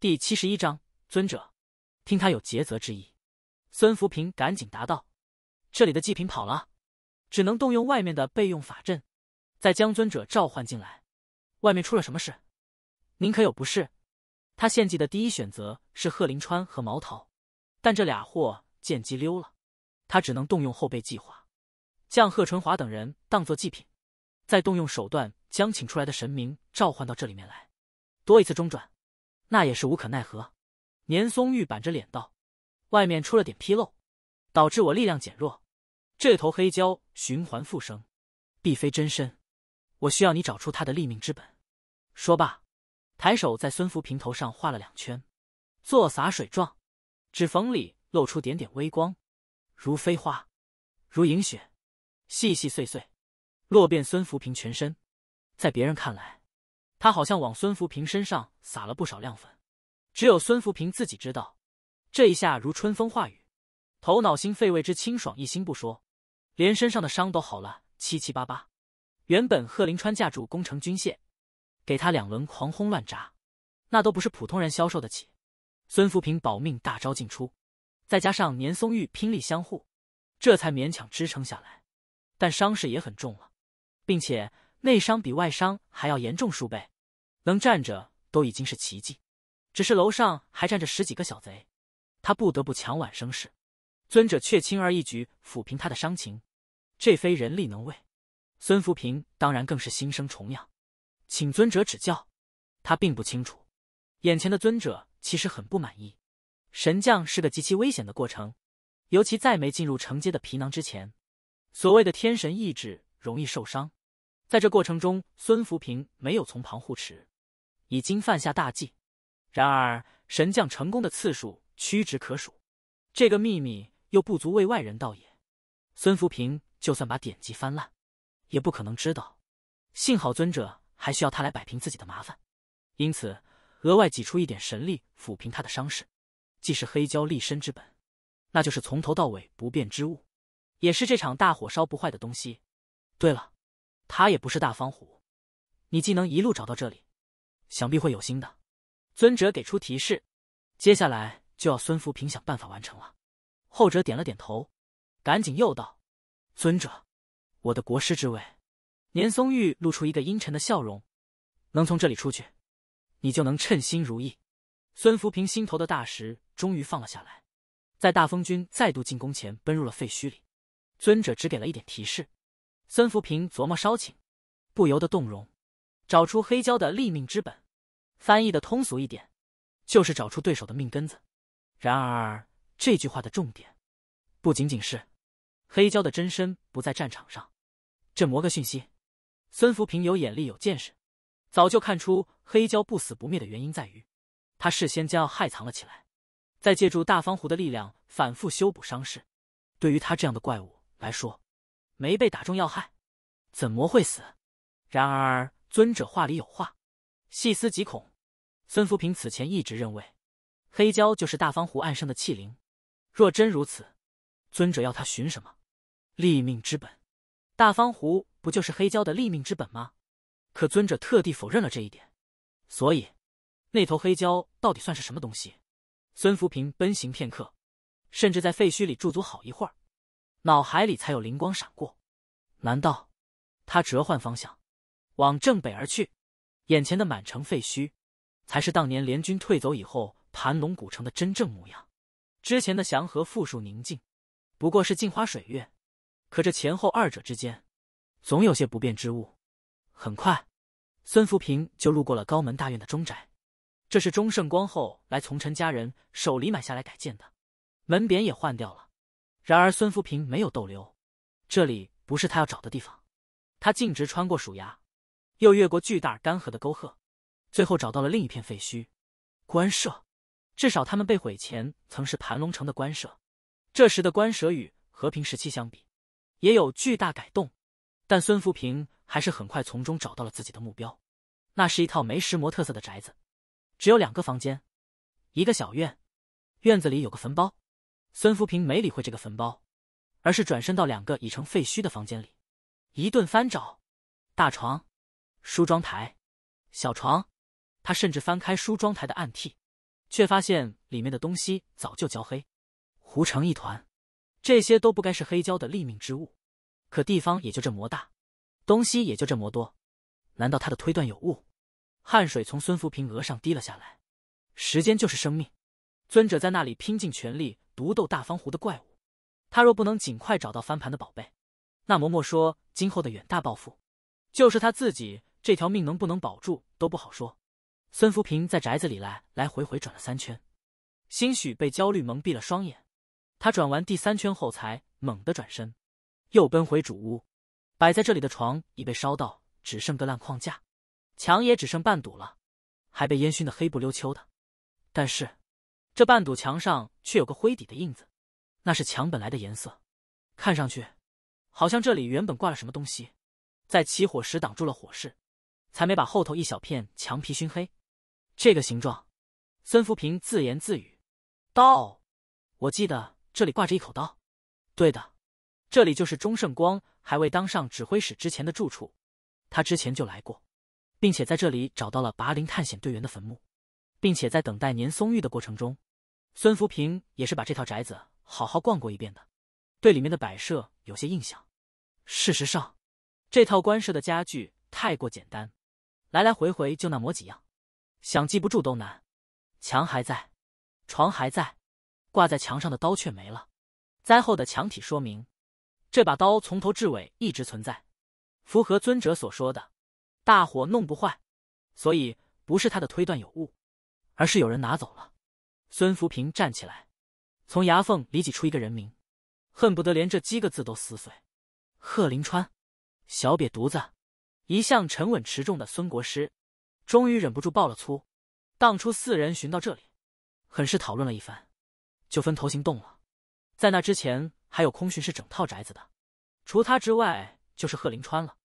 第七十一章，尊者，听他有劫责之意，孙福平赶紧答道：“这里的祭品跑了，只能动用外面的备用法阵，再将尊者召唤进来。外面出了什么事？您可有不是？”他献祭的第一选择是贺林川和毛桃，但这俩货见机溜了，他只能动用后备计划，将贺春华等人当做祭品，再动用手段将请出来的神明召唤到这里面来，多一次中转。那也是无可奈何，年松玉板着脸道：“外面出了点纰漏，导致我力量减弱。这头黑蛟循环复生，必非真身。我需要你找出他的立命之本。”说罢，抬手在孙福平头上画了两圈，做洒水状，指缝里露出点点微光，如飞花，如银雪，细细碎碎，落遍孙福平全身。在别人看来。他好像往孙福平身上撒了不少亮粉，只有孙福平自己知道。这一下如春风化雨，头脑心肺胃之清爽一新不说，连身上的伤都好了七七八八。原本贺林川架住攻城军械，给他两轮狂轰乱炸，那都不是普通人消受得起。孙福平保命大招尽出，再加上年松玉拼力相护，这才勉强支撑下来，但伤势也很重了，并且。内伤比外伤还要严重数倍，能站着都已经是奇迹。只是楼上还站着十几个小贼，他不得不强挽生势。尊者却轻而易举抚平他的伤情，这非人力能为。孙福平当然更是心生崇仰，请尊者指教。他并不清楚，眼前的尊者其实很不满意。神将是个极其危险的过程，尤其在没进入承接的皮囊之前，所谓的天神意志容易受伤。在这过程中，孙福平没有从旁护持，已经犯下大忌。然而，神将成功的次数屈指可数，这个秘密又不足为外人道也。孙福平就算把典籍翻烂，也不可能知道。幸好尊者还需要他来摆平自己的麻烦，因此额外挤出一点神力抚平他的伤势，既是黑胶立身之本，那就是从头到尾不变之物，也是这场大火烧不坏的东西。对了。他也不是大方虎，你既能一路找到这里，想必会有心的。尊者给出提示，接下来就要孙福平想办法完成了。后者点了点头，赶紧又道：“尊者，我的国师之位。”年松玉露出一个阴沉的笑容：“能从这里出去，你就能称心如意。”孙福平心头的大石终于放了下来，在大风军再度进攻前奔入了废墟里。尊者只给了一点提示。孙福平琢磨稍顷，不由得动容，找出黑胶的立命之本，翻译的通俗一点，就是找出对手的命根子。然而这句话的重点，不仅仅是黑胶的真身不在战场上。这魔个讯息，孙福平有眼力有见识，早就看出黑胶不死不灭的原因在于，他事先将要害藏了起来，再借助大方壶的力量反复修补伤势。对于他这样的怪物来说。没被打中要害，怎么会死？然而尊者话里有话，细思极恐。孙福平此前一直认为，黑胶就是大方湖岸上的气灵。若真如此，尊者要他寻什么？立命之本？大方湖不就是黑胶的立命之本吗？可尊者特地否认了这一点。所以，那头黑胶到底算是什么东西？孙福平奔行片刻，甚至在废墟里驻足好一会儿。脑海里才有灵光闪过，难道他折换方向，往正北而去？眼前的满城废墟，才是当年联军退走以后盘龙古城的真正模样。之前的祥和、富庶、宁静，不过是镜花水月。可这前后二者之间，总有些不便之物。很快，孙福平就路过了高门大院的中宅，这是钟圣光后来从陈家人手里买下来改建的，门匾也换掉了。然而孙福平没有逗留，这里不是他要找的地方。他径直穿过鼠崖，又越过巨大干涸的沟壑，最后找到了另一片废墟——官舍。至少他们被毁前曾是盘龙城的官舍。这时的官舍与和平时期相比，也有巨大改动。但孙福平还是很快从中找到了自己的目标，那是一套没石磨特色的宅子，只有两个房间，一个小院，院子里有个坟包。孙福平没理会这个坟包，而是转身到两个已成废墟的房间里，一顿翻找，大床、梳妆台、小床，他甚至翻开梳妆台的暗屉，却发现里面的东西早就焦黑，糊成一团。这些都不该是黑胶的立命之物，可地方也就这么大，东西也就这么多，难道他的推断有误？汗水从孙福平额上滴了下来。时间就是生命，尊者在那里拼尽全力。独斗大方湖的怪物，他若不能尽快找到翻盘的宝贝，那嬷嬷说今后的远大抱负，就是他自己这条命能不能保住都不好说。孙福平在宅子里来来回回转了三圈，兴许被焦虑蒙蔽了双眼，他转完第三圈后才猛地转身，又奔回主屋。摆在这里的床已被烧到只剩个烂框架，墙也只剩半堵了，还被烟熏得黑不溜秋的。但是。这半堵墙上却有个灰底的印子，那是墙本来的颜色，看上去好像这里原本挂了什么东西，在起火时挡住了火势，才没把后头一小片墙皮熏黑。这个形状，孙福平自言自语道：“我记得这里挂着一口刀，对的，这里就是钟胜光还未当上指挥使之前的住处，他之前就来过，并且在这里找到了拔林探险队员的坟墓。”并且在等待年松玉的过程中，孙福平也是把这套宅子好好逛过一遍的，对里面的摆设有些印象。事实上，这套官舍的家具太过简单，来来回回就那么几样，想记不住都难。墙还在，床还在，挂在墙上的刀却没了。灾后的墙体说明，这把刀从头至尾一直存在，符合尊者所说的，大火弄不坏，所以不是他的推断有误。而是有人拿走了。孙福平站起来，从牙缝里挤出一个人名，恨不得连这几个字都撕碎。贺林川，小瘪犊子！一向沉稳持重的孙国师，终于忍不住爆了粗。当初四人寻到这里，很是讨论了一番，就分头行动了。在那之前，还有空巡是整套宅子的，除他之外，就是贺林川了。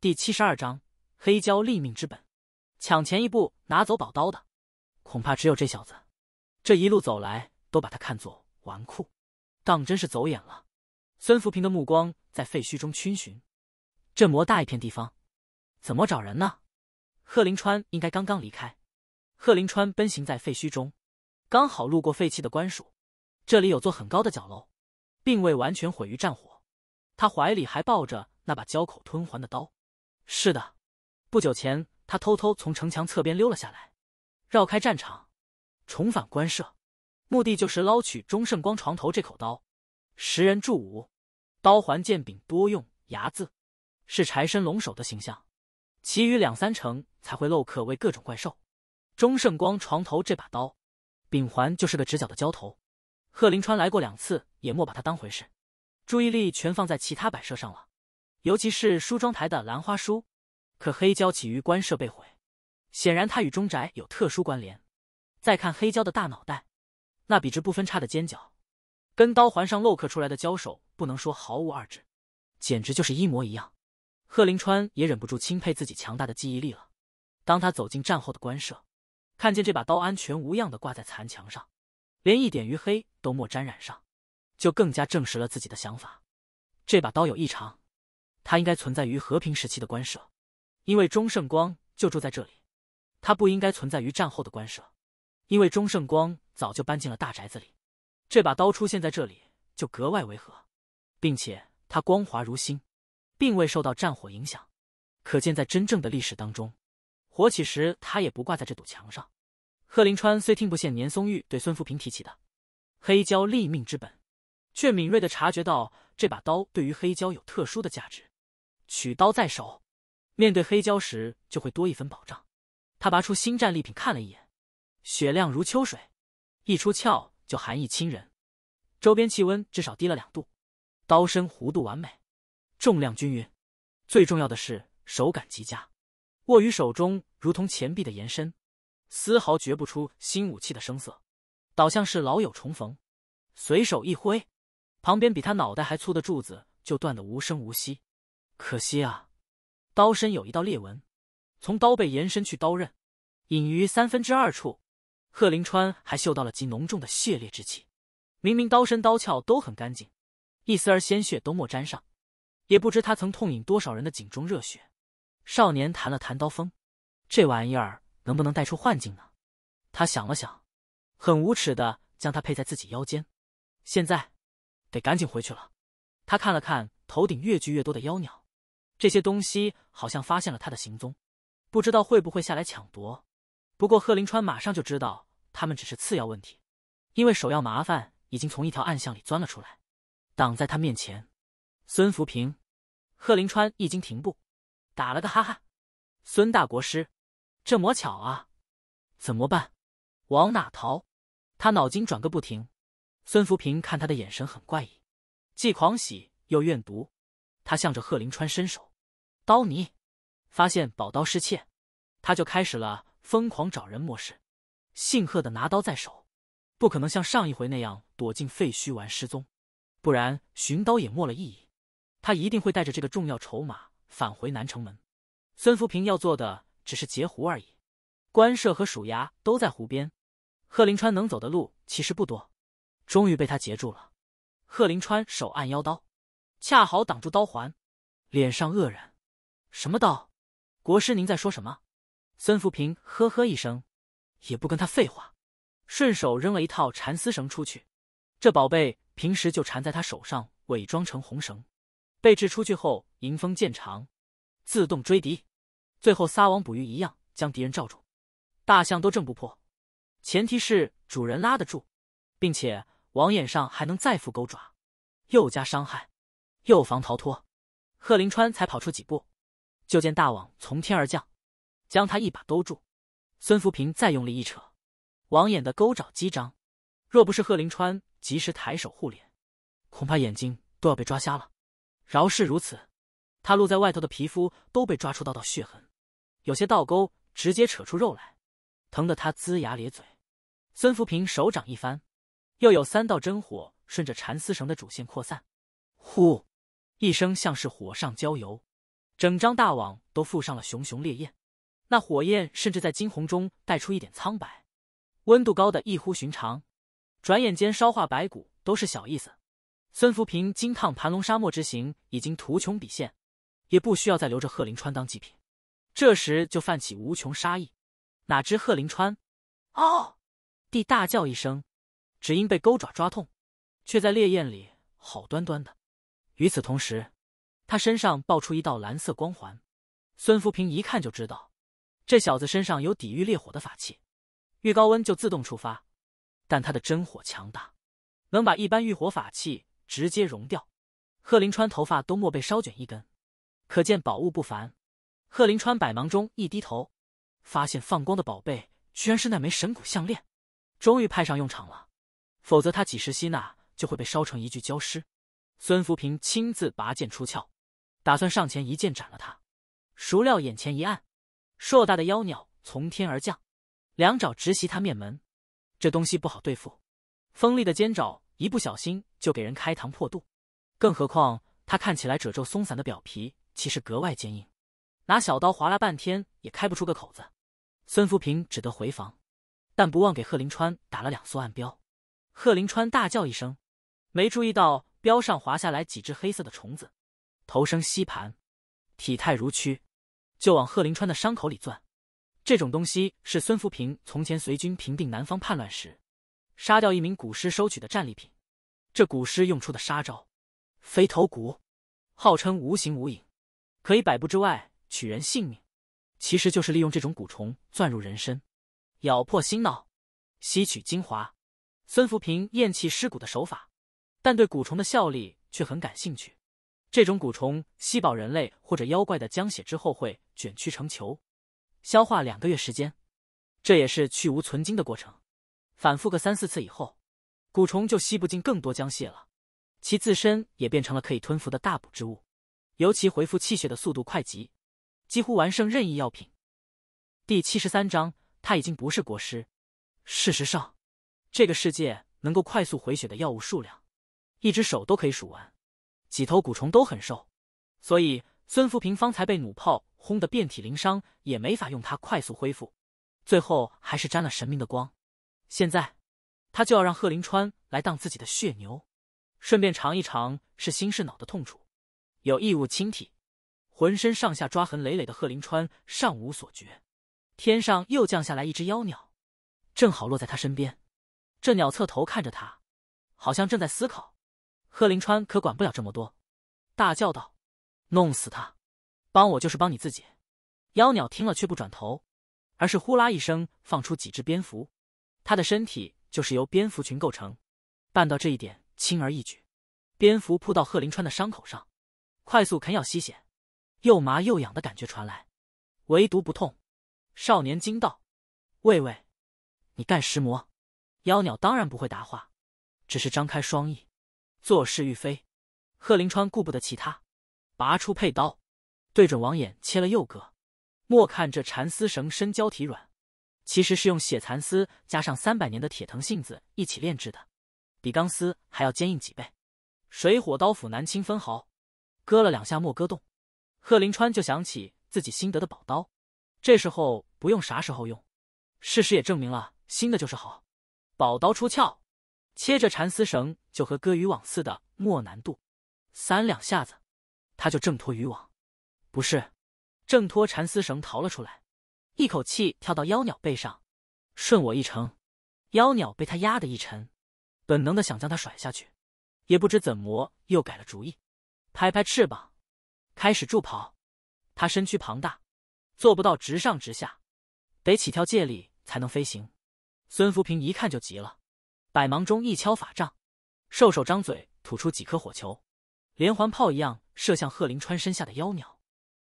第七十二章：黑胶立命之本，抢前一步拿走宝刀的。恐怕只有这小子，这一路走来都把他看作纨绔，当真是走眼了。孙福平的目光在废墟中逡巡，这么大一片地方，怎么找人呢？贺林川应该刚刚离开。贺林川奔行在废墟中，刚好路过废弃的官署，这里有座很高的角楼，并未完全毁于战火。他怀里还抱着那把交口吞环的刀。是的，不久前他偷偷从城墙侧边溜了下来。绕开战场，重返官舍，目的就是捞取钟胜光床头这口刀。十人助五，刀环剑柄多用牙字，是柴身龙首的形象。其余两三成才会漏刻为各种怪兽。钟胜光床头这把刀，柄环就是个直角的胶头。贺林川来过两次，也莫把他当回事，注意力全放在其他摆设上了，尤其是梳妆台的兰花梳。可黑胶起于官舍被毁。显然，他与中宅有特殊关联。再看黑胶的大脑袋，那笔直不分叉的尖角，跟刀环上镂刻出来的交手，不能说毫无二致，简直就是一模一样。贺林川也忍不住钦佩自己强大的记忆力了。当他走进战后的官舍，看见这把刀安全无恙的挂在残墙上，连一点余黑都莫沾染上，就更加证实了自己的想法：这把刀有异常，它应该存在于和平时期的官舍，因为钟圣光就住在这里。它不应该存在于战后的官舍，因为钟圣光早就搬进了大宅子里。这把刀出现在这里就格外违和，并且它光滑如新，并未受到战火影响，可见在真正的历史当中，火起时它也不挂在这堵墙上。贺林川虽听不见年松玉对孙福平提起的“黑胶立命之本”，却敏锐的察觉到这把刀对于黑胶有特殊的价值。取刀在手，面对黑胶时就会多一份保障。他拔出新战利品看了一眼，雪亮如秋水，一出鞘就寒意侵人，周边气温至少低了两度，刀身弧度完美，重量均匀，最重要的是手感极佳，握于手中如同钱币的延伸，丝毫觉不出新武器的生涩，倒像是老友重逢。随手一挥，旁边比他脑袋还粗的柱子就断得无声无息。可惜啊，刀身有一道裂纹。从刀背延伸去刀刃，隐于三分之二处。贺林川还嗅到了极浓重的血裂之气。明明刀身、刀鞘都很干净，一丝儿鲜血都没沾上，也不知他曾痛饮多少人的井中热血。少年弹了弹刀锋，这玩意儿能不能带出幻境呢？他想了想，很无耻的将它配在自己腰间。现在，得赶紧回去了。他看了看头顶越聚越多的妖鸟，这些东西好像发现了他的行踪。不知道会不会下来抢夺，不过贺林川马上就知道他们只是次要问题，因为首要麻烦已经从一条暗巷里钻了出来，挡在他面前。孙福平，贺林川一惊停步，打了个哈哈。孙大国师，这魔巧啊！怎么办？往哪逃？他脑筋转个不停。孙福平看他的眼神很怪异，既狂喜又怨毒。他向着贺林川伸手，刀你。发现宝刀失窃，他就开始了疯狂找人模式。姓贺的拿刀在手，不可能像上一回那样躲进废墟玩失踪，不然寻刀也没了意义。他一定会带着这个重要筹码返回南城门。孙福平要做的只是截胡而已。官舍和鼠牙都在湖边，贺林川能走的路其实不多。终于被他截住了。贺林川手按腰刀，恰好挡住刀环，脸上愕然：什么刀？国师，您在说什么？孙福平呵呵一声，也不跟他废话，顺手扔了一套蚕丝绳出去。这宝贝平时就缠在他手上，伪装成红绳，被掷出去后，迎风渐长，自动追敌，最后撒网捕鱼一样将敌人罩住，大象都挣不破。前提是主人拉得住，并且网眼上还能再附钩爪，又加伤害，又防逃脱。贺林川才跑出几步。就见大网从天而降，将他一把兜住。孙福平再用力一扯，网眼的钩爪击张。若不是贺林川及时抬手护脸，恐怕眼睛都要被抓瞎了。饶是如此，他露在外头的皮肤都被抓出道道血痕，有些倒钩直接扯出肉来，疼得他龇牙咧嘴。孙福平手掌一翻，又有三道真火顺着蚕丝绳的主线扩散，呼一声，像是火上浇油。整张大网都附上了熊熊烈焰，那火焰甚至在金红中带出一点苍白，温度高的异乎寻常。转眼间烧化白骨都是小意思。孙福平金烫盘龙沙漠之行已经图穷匕现，也不需要再留着贺林川当祭品。这时就泛起无穷杀意。哪知贺林川，哦！地大叫一声，只因被钩爪抓痛，却在烈焰里好端端的。与此同时。他身上爆出一道蓝色光环，孙福平一看就知道，这小子身上有抵御烈火的法器，遇高温就自动触发。但他的真火强大，能把一般御火法器直接融掉。贺林川头发都没被烧卷一根，可见宝物不凡。贺林川百忙中一低头，发现放光的宝贝居然是那枚神骨项链，终于派上用场了。否则他几时吸纳就会被烧成一具焦尸。孙福平亲自拔剑出鞘。打算上前一剑斩了他，孰料眼前一暗，硕大的妖鸟从天而降，两爪直袭他面门。这东西不好对付，锋利的尖爪一不小心就给人开膛破肚，更何况它看起来褶皱松散的表皮其实格外坚硬，拿小刀划了半天也开不出个口子。孙福平只得回防，但不忘给贺林川打了两梭暗镖。贺林川大叫一声，没注意到标上滑下来几只黑色的虫子。头生吸盘，体态如蛆，就往贺林川的伤口里钻。这种东西是孙福平从前随军平定南方叛乱时，杀掉一名古尸收取的战利品。这古尸用出的杀招，飞头骨，号称无形无影，可以百步之外取人性命。其实就是利用这种蛊虫钻入人身，咬破心脑，吸取精华。孙福平厌弃尸骨的手法，但对蛊虫的效力却很感兴趣。这种蛊虫吸饱人类或者妖怪的浆血之后，会卷曲成球，消化两个月时间，这也是去无存精的过程。反复个三四次以后，蛊虫就吸不进更多浆血了，其自身也变成了可以吞服的大补之物，尤其回复气血的速度快极，几乎完胜任意药品。第七十三章，他已经不是国师。事实上，这个世界能够快速回血的药物数量，一只手都可以数完。几头蛊虫都很瘦，所以孙福平方才被弩炮轰得遍体鳞伤，也没法用它快速恢复。最后还是沾了神明的光，现在他就要让贺林川来当自己的血牛，顺便尝一尝是心是脑的痛楚。有异物侵体，浑身上下抓痕累累的贺林川尚无所觉。天上又降下来一只妖鸟，正好落在他身边。这鸟侧头看着他，好像正在思考。贺林川可管不了这么多，大叫道：“弄死他！帮我就是帮你自己。”妖鸟听了却不转头，而是呼啦一声放出几只蝙蝠，它的身体就是由蝙蝠群构成，办到这一点轻而易举。蝙蝠扑到贺林川的伤口上，快速啃咬吸血，又麻又痒的感觉传来，唯独不痛。少年惊道：“喂喂，你干什魔？”妖鸟当然不会答话，只是张开双翼。作事欲飞，贺林川顾不得其他，拔出佩刀，对准王衍切了又割。莫看这蚕丝绳身胶体软，其实是用血蚕丝加上三百年的铁藤杏子一起炼制的，比钢丝还要坚硬几倍，水火刀斧难侵分毫。割了两下莫割动，贺林川就想起自己新得的宝刀，这时候不用啥时候用。事实也证明了新的就是好，宝刀出鞘，切着蚕丝绳。就和割渔网似的，莫难度，三两下子，他就挣脱渔网，不是，挣脱缠丝绳逃了出来，一口气跳到妖鸟背上，顺我一程。妖鸟被他压得一沉，本能的想将他甩下去，也不知怎么又改了主意，拍拍翅膀，开始助跑。他身躯庞大，做不到直上直下，得起跳借力才能飞行。孙福平一看就急了，百忙中一敲法杖。兽首张嘴吐出几颗火球，连环炮一样射向贺林川身下的妖鸟。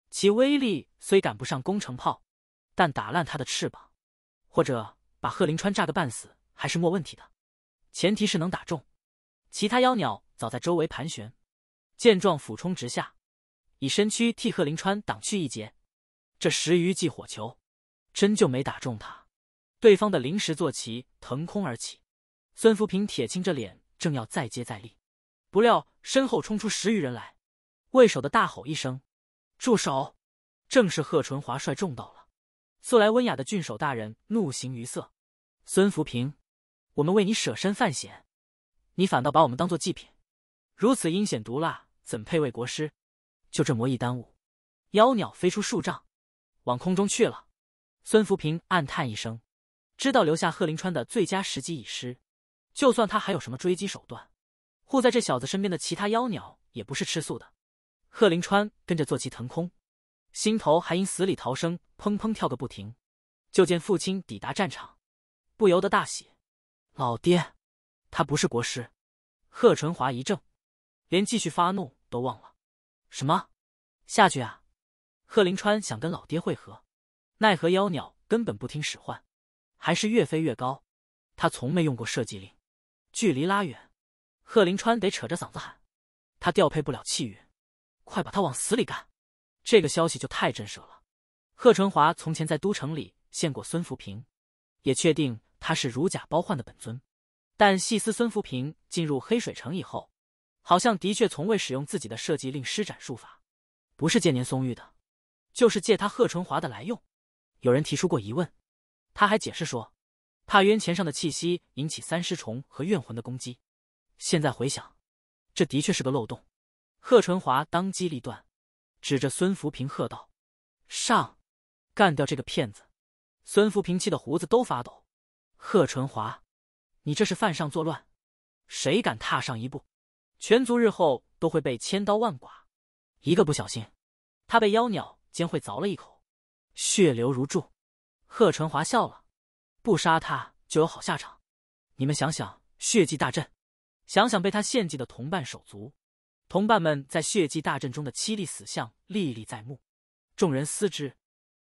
其威力虽赶不上攻城炮，但打烂它的翅膀，或者把贺林川炸个半死还是没问题的。前提是能打中。其他妖鸟早在周围盘旋，见状俯冲直下，以身躯替贺林川挡去一劫。这十余记火球，真就没打中他。对方的临时坐骑腾空而起，孙福平铁青着脸。正要再接再厉，不料身后冲出十余人来，为首的大吼一声：“住手！”正是贺淳华率众到了。素来温雅的郡守大人怒形于色：“孙福平，我们为你舍身犯险，你反倒把我们当做祭品，如此阴险毒辣，怎配为国师？就这么一耽误，妖鸟飞出数丈，往空中去了。”孙福平暗叹一声，知道留下贺林川的最佳时机已失。就算他还有什么追击手段，护在这小子身边的其他妖鸟也不是吃素的。贺林川跟着坐骑腾空，心头还因死里逃生砰砰跳个不停。就见父亲抵达战场，不由得大喜。老爹，他不是国师。贺纯华一怔，连继续发怒都忘了。什么？下去啊！贺林川想跟老爹会合，奈何妖鸟根本不听使唤，还是越飞越高。他从没用过射击令。距离拉远，贺林川得扯着嗓子喊，他调配不了气运，快把他往死里干！这个消息就太震慑了。贺春华从前在都城里见过孙福平，也确定他是如假包换的本尊，但细思孙福平进入黑水城以后，好像的确从未使用自己的设计令施展术法，不是借年松玉的，就是借他贺春华的来用。有人提出过疑问，他还解释说。怕冤钱上的气息引起三尸虫和怨魂的攻击，现在回想，这的确是个漏洞。贺春华当机立断，指着孙福平喝道：“上，干掉这个骗子！”孙福平气的胡子都发抖。贺春华，你这是犯上作乱！谁敢踏上一步，全族日后都会被千刀万剐。一个不小心，他被妖鸟尖会凿了一口，血流如注。贺春华笑了。不杀他就有好下场，你们想想血祭大阵，想想被他献祭的同伴手足，同伴们在血祭大阵中的凄厉死相历历在目，众人思之，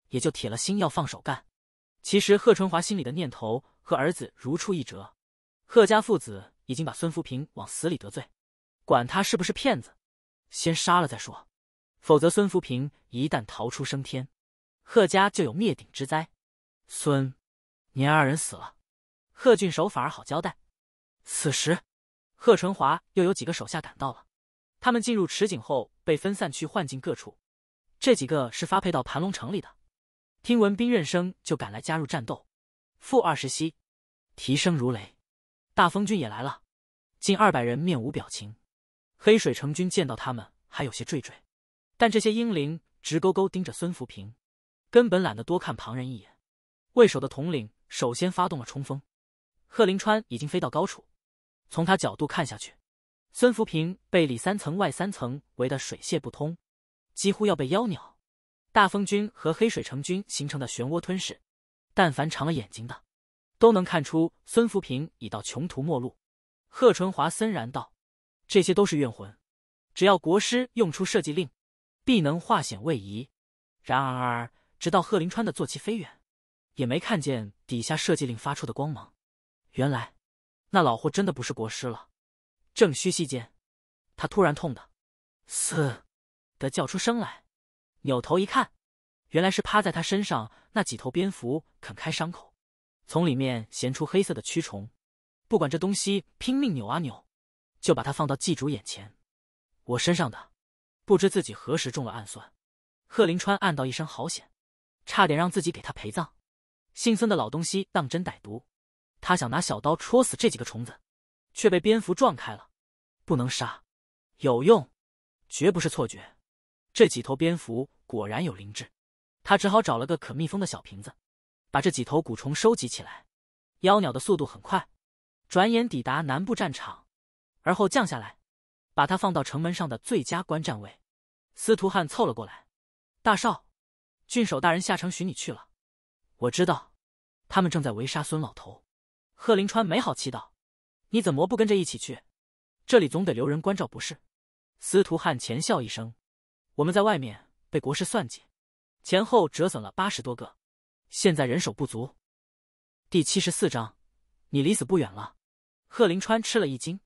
也就铁了心要放手干。其实贺春华心里的念头和儿子如出一辙，贺家父子已经把孙福平往死里得罪，管他是不是骗子，先杀了再说，否则孙福平一旦逃出升天，贺家就有灭顶之灾。孙。年二人死了，贺俊守反而好交代。此时，贺春华又有几个手下赶到了。他们进入池井后，被分散去幻境各处。这几个是发配到盘龙城里的，听闻兵刃声就赶来加入战斗。负二十息，蹄声如雷。大风军也来了，近二百人面无表情。黑水城军见到他们还有些惴惴，但这些英灵直勾勾盯着孙福平，根本懒得多看旁人一眼。卫守的统领。首先发动了冲锋，贺林川已经飞到高处，从他角度看下去，孙福平被里三层外三层围得水泄不通，几乎要被妖鸟、大风军和黑水城军形成的漩涡吞噬。但凡长了眼睛的，都能看出孙福平已到穷途末路。贺春华森然道：“这些都是怨魂，只要国师用出设计令，必能化险为夷。”然而，直到贺林川的坐骑飞远。也没看见底下设计令发出的光芒，原来，那老货真的不是国师了。正虚息间，他突然痛的，嘶，的叫出声来。扭头一看，原来是趴在他身上那几头蝙蝠啃开伤口，从里面衔出黑色的蛆虫。不管这东西拼命扭啊扭，就把它放到祭主眼前。我身上的，不知自己何时中了暗算。贺林川暗道一声好险，差点让自己给他陪葬。姓孙的老东西当真歹毒，他想拿小刀戳死这几个虫子，却被蝙蝠撞开了。不能杀，有用，绝不是错觉。这几头蝙蝠果然有灵智，他只好找了个可密封的小瓶子，把这几头蛊虫收集起来。妖鸟的速度很快，转眼抵达南部战场，而后降下来，把它放到城门上的最佳观战位。司徒汉凑了过来：“大少，郡守大人下城寻你去了。”我知道，他们正在围杀孙老头。贺林川没好气道：“你怎么不跟着一起去？这里总得留人关照不是？”司徒汉浅笑一声：“我们在外面被国师算计，前后折损了八十多个，现在人手不足。”第七十四章，你离死不远了。贺林川吃了一惊，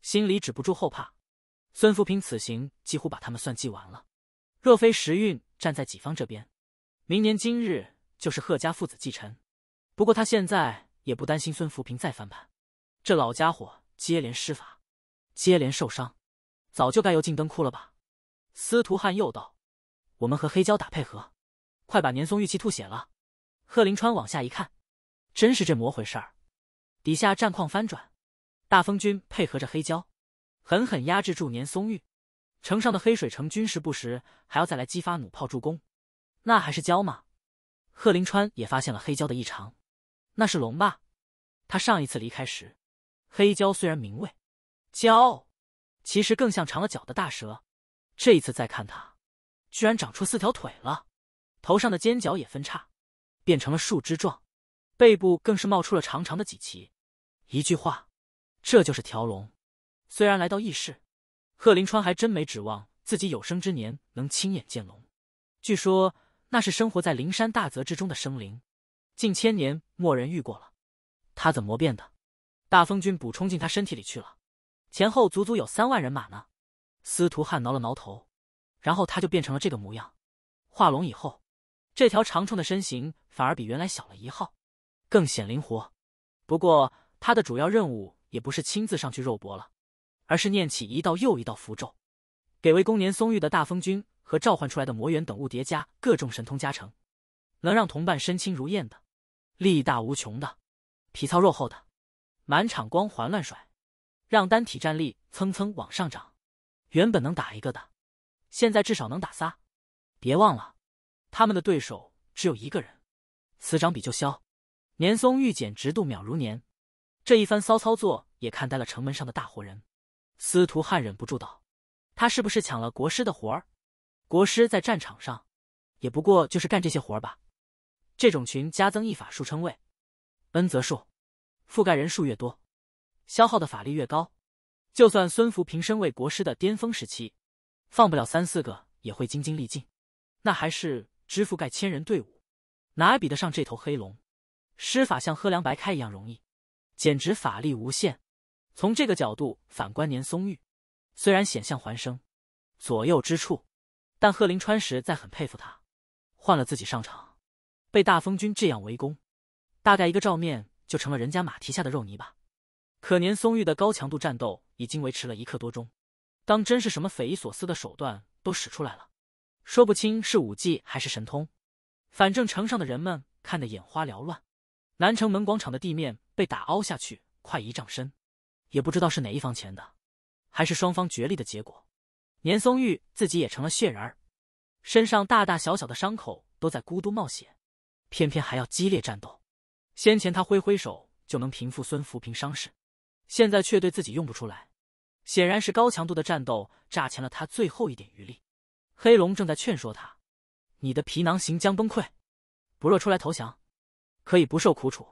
心里止不住后怕。孙福平此行几乎把他们算计完了，若非时运站在己方这边，明年今日。就是贺家父子继承，不过他现在也不担心孙福平再翻盘，这老家伙接连施法，接连受伤，早就该油尽灯枯了吧？司徒汉又道：“我们和黑胶打配合，快把年松玉气吐血了。”贺林川往下一看，真是这么回事儿，底下战况翻转，大风军配合着黑胶，狠狠压制住年松玉，城上的黑水城军时不时还要再来激发弩炮助攻，那还是胶吗？贺林川也发现了黑蛟的异常，那是龙吧？他上一次离开时，黑蛟虽然名为“蛟”，其实更像长了脚的大蛇。这一次再看它，居然长出四条腿了，头上的尖角也分叉，变成了树枝状，背部更是冒出了长长的脊鳍。一句话，这就是条龙。虽然来到异世，贺林川还真没指望自己有生之年能亲眼见龙。据说。那是生活在灵山大泽之中的生灵，近千年没人遇过了。他怎么变的？大风君补充进他身体里去了，前后足足有三万人马呢。司徒汉挠了挠头，然后他就变成了这个模样。化龙以后，这条长虫的身形反而比原来小了一号，更显灵活。不过他的主要任务也不是亲自上去肉搏了，而是念起一道又一道符咒，给为公年松玉的大风君。和召唤出来的魔猿等物叠加各种神通加成，能让同伴身轻如燕的，力大无穷的，皮糙肉厚的，满场光环乱甩，让单体战力蹭蹭往上涨。原本能打一个的，现在至少能打仨。别忘了，他们的对手只有一个人。此长彼就消，年松玉简直度秒如年。这一番骚操作也看呆了城门上的大活人。司徒汉忍不住道：“他是不是抢了国师的活儿？”国师在战场上，也不过就是干这些活儿吧。这种群加增一法术称谓，恩泽术，覆盖人数越多，消耗的法力越高。就算孙福平身为国师的巅峰时期，放不了三四个也会精精力尽。那还是只覆盖千人队伍，哪比得上这头黑龙？施法像喝凉白开一样容易，简直法力无限。从这个角度反观年松玉，虽然险象环生，左右之处。但贺林川实在很佩服他，换了自己上场，被大风军这样围攻，大概一个照面就成了人家马蹄下的肉泥吧。可年松玉的高强度战斗已经维持了一刻多钟，当真是什么匪夷所思的手段都使出来了，说不清是武技还是神通，反正城上的人们看得眼花缭乱。南城门广场的地面被打凹下去快一丈深，也不知道是哪一方前的，还是双方角力的结果。年松玉自己也成了血人，身上大大小小的伤口都在咕嘟冒血，偏偏还要激烈战斗。先前他挥挥手就能平复孙福平伤势，现在却对自己用不出来，显然是高强度的战斗榨前了他最后一点余力。黑龙正在劝说他：“你的皮囊行将崩溃，不若出来投降，可以不受苦楚。”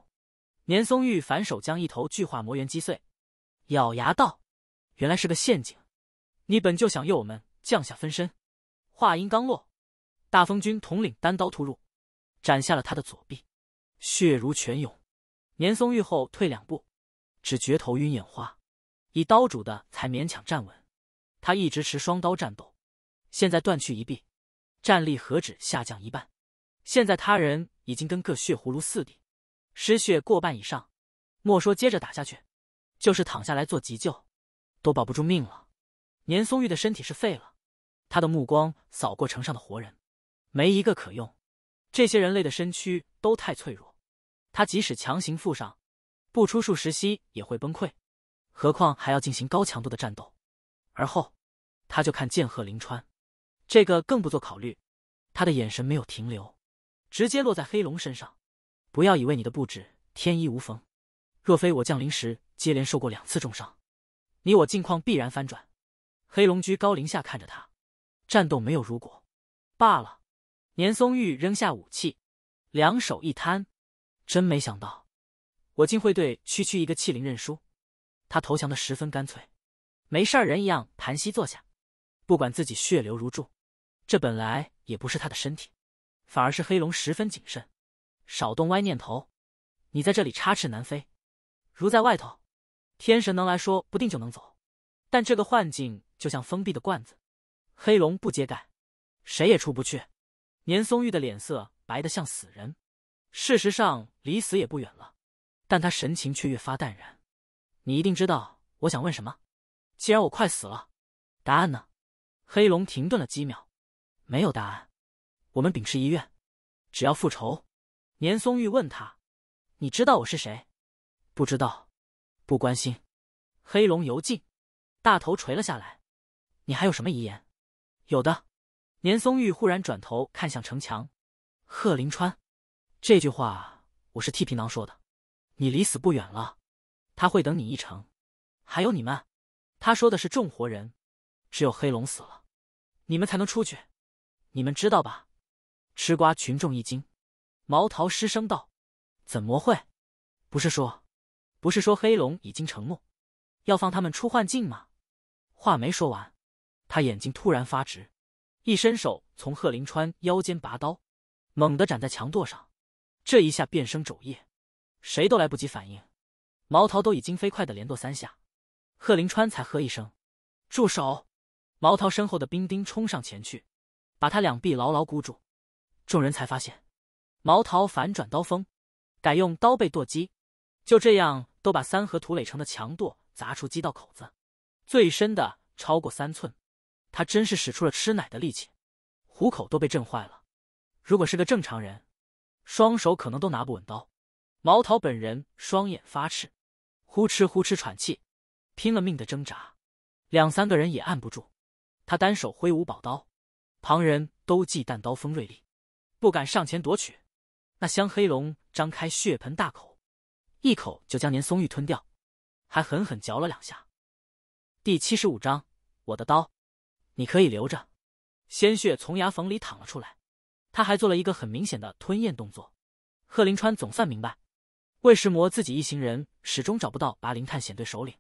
年松玉反手将一头巨化魔猿击碎，咬牙道：“原来是个陷阱。”你本就想诱我们降下分身，话音刚落，大风军统领单刀突入，斩下了他的左臂，血如泉涌。年松玉后退两步，只觉头晕眼花，以刀主的才勉强站稳。他一直持双刀战斗，现在断去一臂，战力何止下降一半？现在他人已经跟个血葫芦似地，失血过半以上，莫说接着打下去，就是躺下来做急救，都保不住命了。年松玉的身体是废了，他的目光扫过城上的活人，没一个可用。这些人类的身躯都太脆弱，他即使强行附上，不出数十息也会崩溃。何况还要进行高强度的战斗。而后，他就看剑鹤临川，这个更不做考虑。他的眼神没有停留，直接落在黑龙身上。不要以为你的布置天衣无缝，若非我降临时接连受过两次重伤，你我境况必然翻转。黑龙居高临下看着他，战斗没有如果，罢了。年松玉扔下武器，两手一摊，真没想到，我竟会对区区一个器灵认输。他投降的十分干脆，没事儿人一样盘膝坐下，不管自己血流如注，这本来也不是他的身体，反而是黑龙十分谨慎，少动歪念头。你在这里插翅难飞，如在外头，天神能来说不定就能走，但这个幻境。就像封闭的罐子，黑龙不揭盖，谁也出不去。年松玉的脸色白得像死人，事实上离死也不远了，但他神情却越发淡然。你一定知道我想问什么，既然我快死了，答案呢？黑龙停顿了几秒，没有答案。我们秉持遗愿，只要复仇。年松玉问他：“你知道我是谁？”“不知道，不关心。”黑龙油尽，大头垂了下来。你还有什么遗言？有的。年松玉忽然转头看向城墙，贺林川，这句话我是替皮囊说的。你离死不远了，他会等你一程。还有你们，他说的是众活人，只有黑龙死了，你们才能出去。你们知道吧？吃瓜群众一惊，毛桃失声道：“怎么会？不是说，不是说黑龙已经承诺，要放他们出幻境吗？”话没说完。他眼睛突然发直，一伸手从贺林川腰间拔刀，猛地斩在墙垛上。这一下变声肘叶，谁都来不及反应。毛桃都已经飞快的连剁三下，贺林川才喝一声：“住手！”毛桃身后的兵丁冲上前去，把他两臂牢牢箍住。众人才发现，毛桃反转刀锋，改用刀背剁击，就这样都把三河土垒城的墙垛砸出几道口子，最深的超过三寸。他真是使出了吃奶的力气，虎口都被震坏了。如果是个正常人，双手可能都拿不稳刀。毛桃本人双眼发赤，呼哧呼哧喘气，拼了命的挣扎，两三个人也按不住。他单手挥舞宝刀，旁人都忌惮刀锋锐利，不敢上前夺取。那香黑龙张开血盆大口，一口就将年松玉吞掉，还狠狠嚼了两下。第七十五章：我的刀。你可以留着，鲜血从牙缝里淌了出来，他还做了一个很明显的吞咽动作。贺林川总算明白，魏石魔自己一行人始终找不到拔灵探险队首领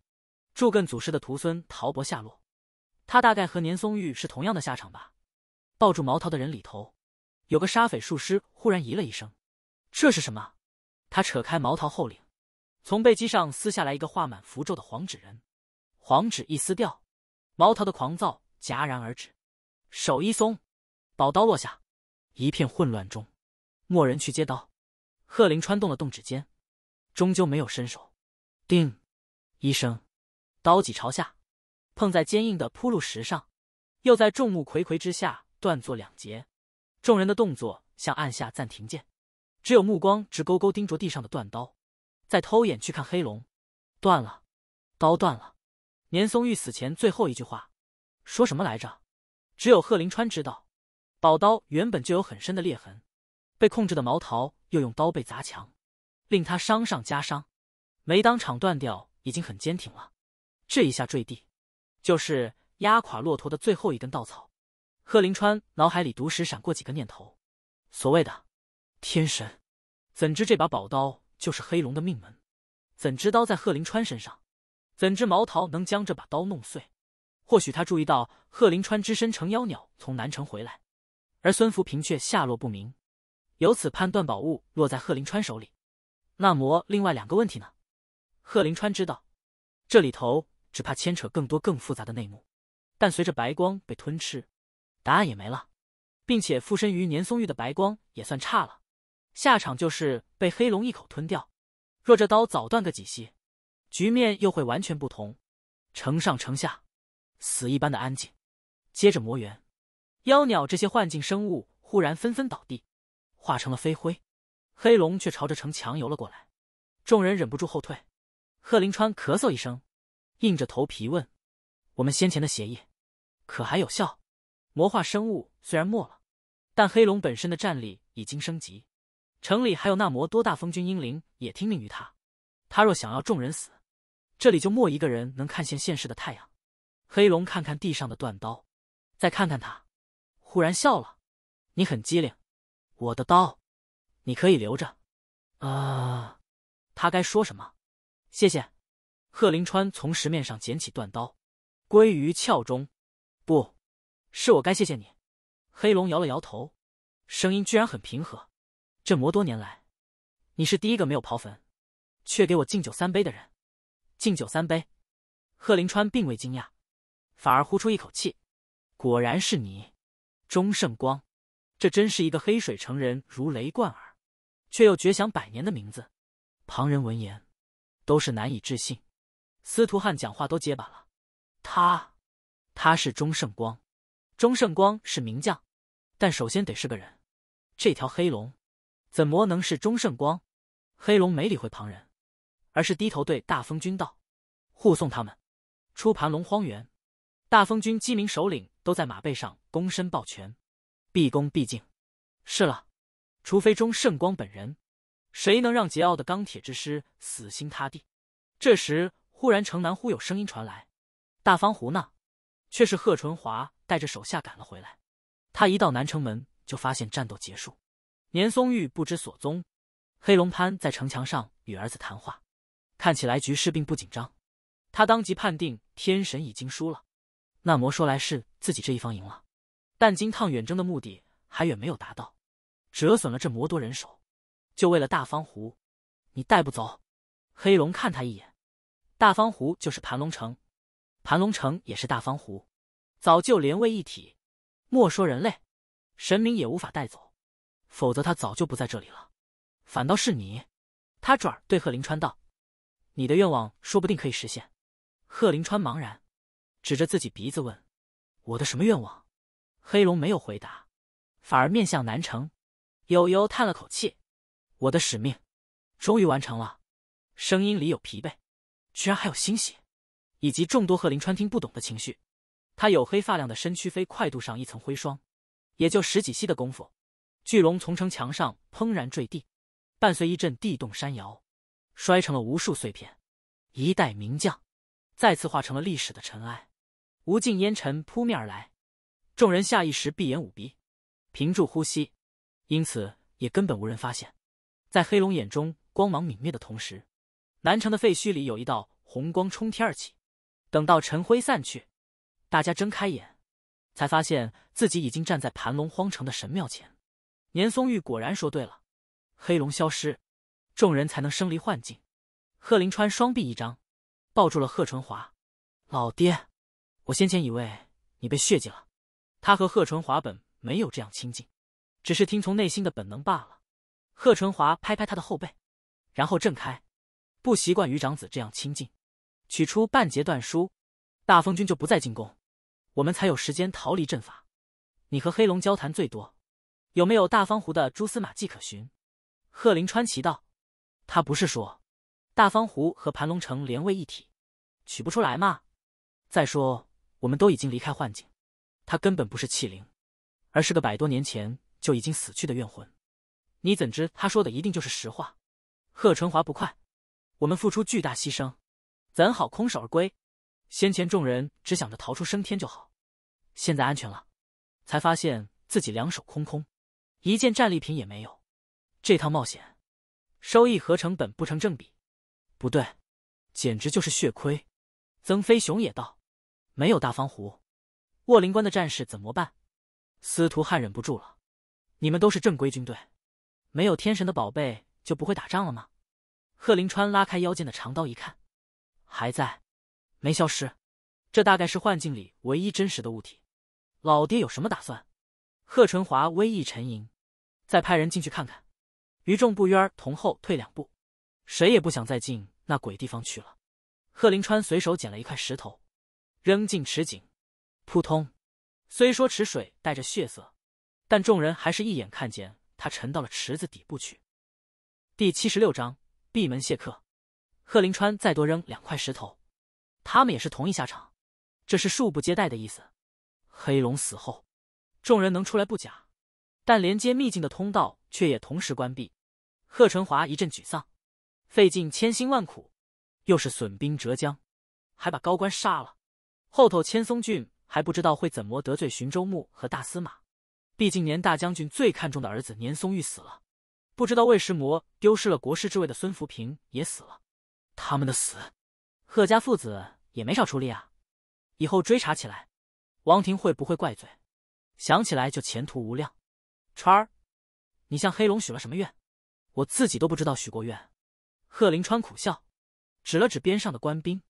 祝亘祖师的徒孙陶博下落，他大概和年松玉是同样的下场吧。抱住毛桃的人里头，有个沙匪术师忽然咦了一声：“这是什么？”他扯开毛桃后领，从背肌上撕下来一个画满符咒的黄纸人，黄纸一撕掉，毛桃的狂躁。戛然而止，手一松，宝刀落下，一片混乱中，莫人去接刀。贺林川动了动指尖，终究没有伸手。叮，一声，刀脊朝下，碰在坚硬的铺路石上，又在众目睽睽之下断作两截。众人的动作像按下暂停键，只有目光直勾勾盯着地上的断刀，再偷眼去看黑龙。断了，刀断了。年松玉死前最后一句话。说什么来着？只有贺林川知道。宝刀原本就有很深的裂痕，被控制的毛桃又用刀背砸墙，令他伤上加伤，没当场断掉已经很坚挺了。这一下坠地，就是压垮骆驼的最后一根稻草。贺林川脑海里独时闪过几个念头：所谓的天神，怎知这把宝刀就是黑龙的命门？怎知刀在贺林川身上？怎知毛桃能将这把刀弄碎？或许他注意到贺林川只身乘妖鸟从南城回来，而孙福平却下落不明，由此判断宝物落在贺林川手里。那么另外两个问题呢？贺林川知道，这里头只怕牵扯更多更复杂的内幕。但随着白光被吞吃，答案也没了，并且附身于年松玉的白光也算差了，下场就是被黑龙一口吞掉。若这刀早断个几息，局面又会完全不同。城上城下。死一般的安静，接着魔猿、妖鸟这些幻境生物忽然纷纷倒地，化成了飞灰。黑龙却朝着城墙游了过来，众人忍不住后退。贺林川咳嗽一声，硬着头皮问：“我们先前的协议可还有效？”魔化生物虽然没了，但黑龙本身的战力已经升级。城里还有那魔多大风君英灵也听命于他，他若想要众人死，这里就莫一个人能看见现世的太阳。黑龙看看地上的断刀，再看看他，忽然笑了。你很机灵，我的刀，你可以留着。啊，他该说什么？谢谢。贺林川从石面上捡起断刀，归于鞘中。不，是我该谢谢你。黑龙摇了摇头，声音居然很平和。这么多年来，你是第一个没有刨坟，却给我敬酒三杯的人。敬酒三杯。贺林川并未惊讶。反而呼出一口气，果然是你，钟圣光！这真是一个黑水城人如雷贯耳，却又绝响百年的名字。旁人闻言，都是难以置信。司徒汉讲话都结巴了。他，他是钟圣光，钟圣光是名将，但首先得是个人。这条黑龙，怎么能是钟圣光？黑龙没理会旁人，而是低头对大风君道：“护送他们，出盘龙荒原。”大风军鸡鸣首领都在马背上躬身抱拳，毕恭毕敬。是了，除非钟圣光本人，谁能让桀骜的钢铁之师死心塌地？这时，忽然城南忽有声音传来：“大方胡呢？”却是贺春华带着手下赶了回来。他一到南城门，就发现战斗结束，年松玉不知所踪。黑龙潘在城墙上与儿子谈话，看起来局势并不紧张。他当即判定天神已经输了。那魔说来是自己这一方赢了，但金烫远征的目的还远没有达到，折损了这魔多人手，就为了大方湖，你带不走。黑龙看他一眼，大方湖就是盘龙城，盘龙城也是大方湖，早就连为一体。莫说人类，神明也无法带走，否则他早就不在这里了。反倒是你，他转对贺林川道：“你的愿望说不定可以实现。”贺林川茫然。指着自己鼻子问：“我的什么愿望？”黑龙没有回答，反而面向南城，悠悠叹了口气：“我的使命，终于完成了。”声音里有疲惫，居然还有欣喜，以及众多贺林川听不懂的情绪。他黝黑发亮的身躯飞快镀上一层灰霜，也就十几息的功夫，巨龙从城墙上砰然坠地，伴随一阵地动山摇，摔成了无数碎片。一代名将，再次化成了历史的尘埃。无尽烟尘扑面而来，众人下意识闭眼捂鼻，屏住呼吸，因此也根本无人发现。在黑龙眼中光芒泯灭的同时，南城的废墟里有一道红光冲天而起。等到尘灰散去，大家睁开眼，才发现自己已经站在盘龙荒城的神庙前。年松玉果然说对了，黑龙消失，众人才能生离幻境。贺林川双臂一张，抱住了贺春华，老爹。我先前以为你被血祭了，他和贺春华本没有这样亲近，只是听从内心的本能罢了。贺春华拍拍他的后背，然后挣开，不习惯于长子这样亲近。取出半截断书，大风君就不再进攻，我们才有时间逃离阵法。你和黑龙交谈最多，有没有大方湖的蛛丝马迹可寻？贺林川奇道：“他不是说，大方湖和盘龙城连为一体，取不出来吗？再说。”我们都已经离开幻境，他根本不是气灵，而是个百多年前就已经死去的怨魂。你怎知他说的一定就是实话？贺春华不快，我们付出巨大牺牲，怎好空手而归？先前众人只想着逃出升天就好，现在安全了，才发现自己两手空空，一件战利品也没有。这趟冒险，收益和成本不成正比，不对，简直就是血亏。曾飞雄也道。没有大方壶，卧灵关的战士怎么办？司徒汉忍不住了。你们都是正规军队，没有天神的宝贝就不会打仗了吗？贺林川拉开腰间的长刀，一看，还在，没消失。这大概是幻境里唯一真实的物体。老爹有什么打算？贺春华微意沉吟，再派人进去看看。于众不约而同后退两步，谁也不想再进那鬼地方去了。贺林川随手捡了一块石头。扔进池井，扑通！虽说池水带着血色，但众人还是一眼看见他沉到了池子底部去。第七十六章闭门谢客。贺林川再多扔两块石头，他们也是同一下场。这是恕不接待的意思。黑龙死后，众人能出来不假，但连接秘境的通道却也同时关闭。贺成华一阵沮丧，费尽千辛万苦，又是损兵折将，还把高官杀了。后头千松俊还不知道会怎么得罪寻州牧和大司马，毕竟年大将军最看重的儿子年松玉死了，不知道为什么丢失了国师之位的孙福平也死了，他们的死，贺家父子也没少出力啊，以后追查起来，王庭会不会怪罪？想起来就前途无量。川儿，你向黑龙许了什么愿？我自己都不知道许过愿。贺林川苦笑，指了指边上的官兵，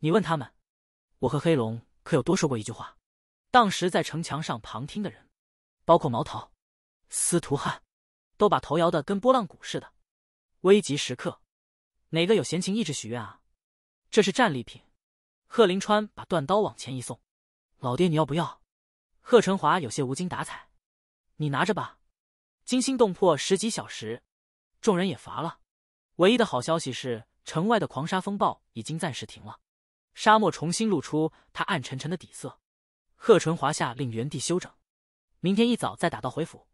你问他们。我和黑龙可有多说过一句话？当时在城墙上旁听的人，包括毛桃、司徒汉，都把头摇得跟拨浪鼓似的。危急时刻，哪个有闲情逸致许愿啊？这是战利品。贺林川把断刀往前一送：“老爹，你要不要？”贺成华有些无精打采：“你拿着吧。”惊心动魄十几小时，众人也乏了。唯一的好消息是，城外的狂沙风暴已经暂时停了。沙漠重新露出它暗沉沉的底色，贺淳华下令原地休整，明天一早再打道回府。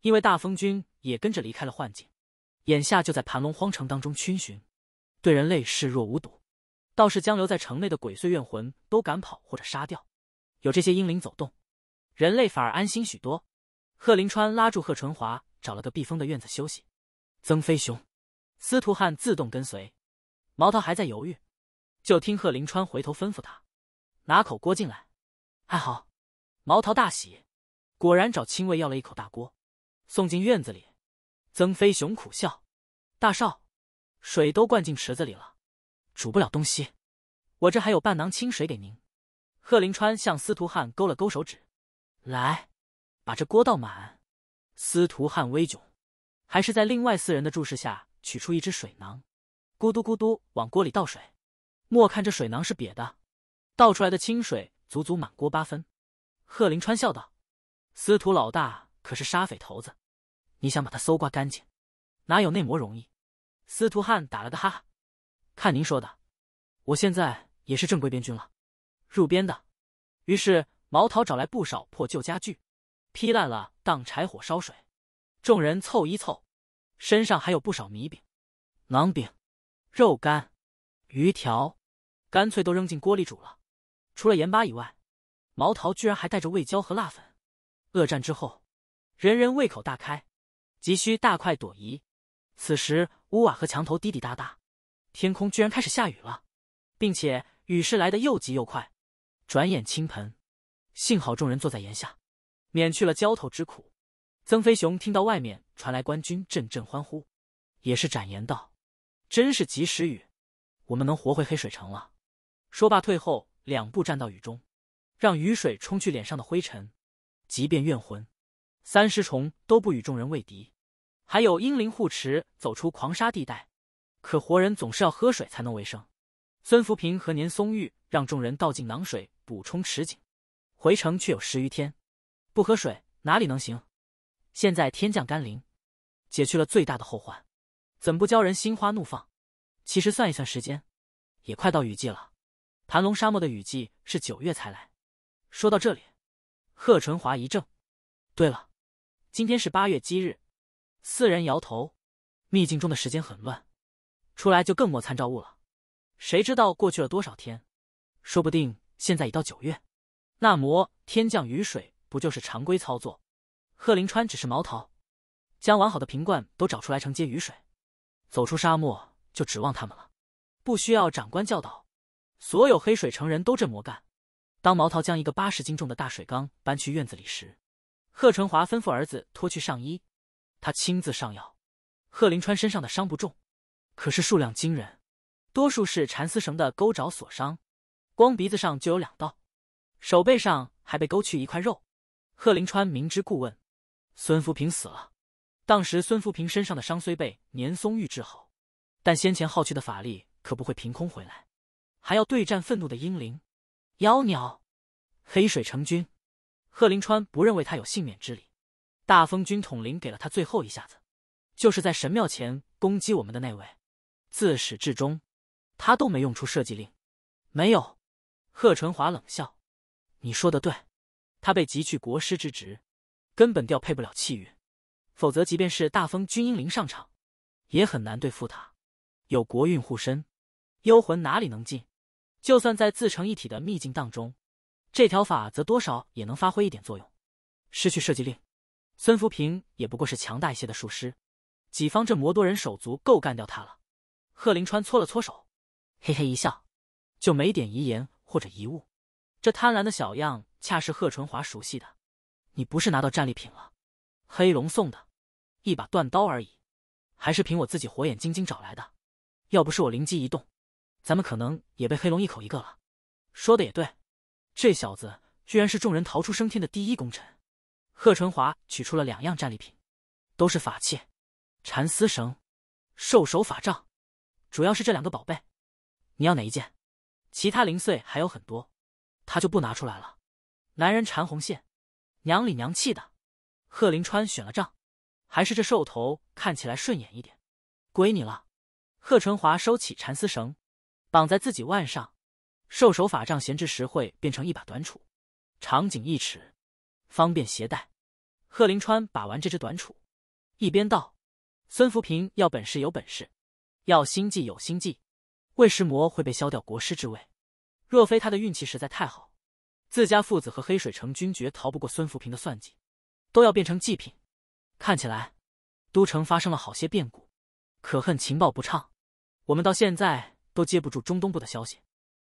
因为大风君也跟着离开了幻境，眼下就在盘龙荒城当中逡巡，对人类视若无睹。倒是将留在城内的鬼祟怨魂都赶跑或者杀掉，有这些英灵走动，人类反而安心许多。贺林川拉住贺淳华，找了个避风的院子休息。曾飞熊、司徒汉自动跟随，毛桃还在犹豫。就听贺林川回头吩咐他，拿口锅进来。还好，毛桃大喜，果然找亲卫要了一口大锅，送进院子里。曾飞雄苦笑，大少，水都灌进池子里了，煮不了东西。我这还有半囊清水给您。贺林川向司徒汉勾了勾手指，来，把这锅倒满。司徒汉微窘，还是在另外四人的注视下取出一只水囊，咕嘟咕嘟往锅里倒水。莫看这水囊是瘪的，倒出来的清水足足满锅八分。贺林川笑道：“司徒老大可是杀匪头子，你想把他搜刮干净，哪有内魔容易？”司徒汉打了个哈哈：“看您说的，我现在也是正规边军了，入编的。”于是毛桃找来不少破旧家具，劈烂了当柴火烧水。众人凑一凑，身上还有不少米饼、馕饼、肉干、鱼条。干脆都扔进锅里煮了，除了盐巴以外，毛桃居然还带着味椒和辣粉。恶战之后，人人胃口大开，急需大快朵颐。此时屋瓦和墙头滴滴答答，天空居然开始下雨了，并且雨势来得又急又快，转眼倾盆。幸好众人坐在檐下，免去了浇头之苦。曾飞雄听到外面传来官军阵阵欢呼，也是展言道：“真是及时雨，我们能活回黑水城了。”说罢，退后两步，站到雨中，让雨水冲去脸上的灰尘。即便怨魂、三尸虫都不与众人为敌，还有英灵护持，走出狂沙地带。可活人总是要喝水才能为生。孙福平和年松玉让众人倒进囊水补充池井，回城却有十余天，不喝水哪里能行？现在天降甘霖，解去了最大的后患，怎不教人心花怒放？其实算一算时间，也快到雨季了。盘龙沙漠的雨季是九月才来。说到这里，贺纯华一怔。对了，今天是八月七日？四人摇头。秘境中的时间很乱，出来就更莫参照物了。谁知道过去了多少天？说不定现在已到九月，那魔天降雨水不就是常规操作？贺林川只是毛桃，将完好的瓶罐都找出来承接雨水。走出沙漠就指望他们了，不需要长官教导。所有黑水城人都这么干。当毛桃将一个八十斤重的大水缸搬去院子里时，贺成华吩咐儿子脱去上衣，他亲自上药。贺林川身上的伤不重，可是数量惊人，多数是缠丝绳的钩爪所伤。光鼻子上就有两道，手背上还被勾去一块肉。贺林川明知故问：“孙福平死了？当时孙福平身上的伤虽被年松玉治好，但先前耗去的法力可不会凭空回来。”还要对战愤怒的英灵、妖鸟、黑水成军。贺林川不认为他有幸免之理。大风军统领给了他最后一下子，就是在神庙前攻击我们的那位。自始至终，他都没用出设计令。没有。贺纯华冷笑：“你说的对，他被急去国师之职，根本调配不了气运。否则，即便是大风军英灵上场，也很难对付他。有国运护身，幽魂哪里能进？”就算在自成一体的秘境当中，这条法则多少也能发挥一点作用。失去设计令，孙福平也不过是强大一些的术师，己方这魔多人手足够干掉他了。贺林川搓了搓手，嘿嘿一笑，就没点遗言或者遗物。这贪婪的小样，恰是贺春华熟悉的。你不是拿到战利品了？黑龙送的，一把断刀而已，还是凭我自己火眼金睛找来的。要不是我灵机一动。咱们可能也被黑龙一口一个了，说的也对，这小子居然是众人逃出升天的第一功臣。贺春华取出了两样战利品，都是法器，蚕丝绳、兽首法杖，主要是这两个宝贝。你要哪一件？其他零碎还有很多，他就不拿出来了。男人缠红线，娘里娘气的。贺林川选了杖，还是这兽头看起来顺眼一点，归你了。贺春华收起蚕丝绳。绑在自己腕上，兽首法杖闲置时会变成一把短杵，长颈一尺，方便携带。贺林川把玩这只短杵，一边道：“孙福平要本事有本事，要心计有心计。魏石魔会被削掉国师之位，若非他的运气实在太好，自家父子和黑水城君爵逃不过孙福平的算计，都要变成祭品。看起来，都城发生了好些变故，可恨情报不畅，我们到现在。”都接不住中东部的消息，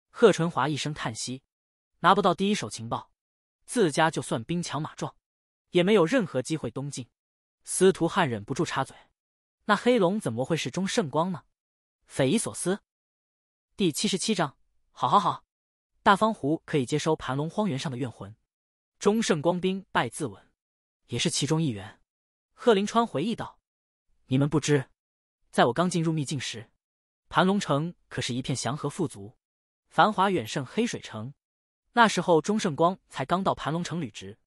贺春华一声叹息，拿不到第一手情报，自家就算兵强马壮，也没有任何机会东进。司徒汉忍不住插嘴：“那黑龙怎么会是钟圣光呢？匪夷所思。”第七十七章，好好好，大方湖可以接收盘龙荒原上的怨魂，钟圣光兵败自刎，也是其中一员。贺林川回忆道：“你们不知，在我刚进入秘境时。”盘龙城可是一片祥和富足，繁华远胜黑水城。那时候钟胜光才刚到盘龙城履职，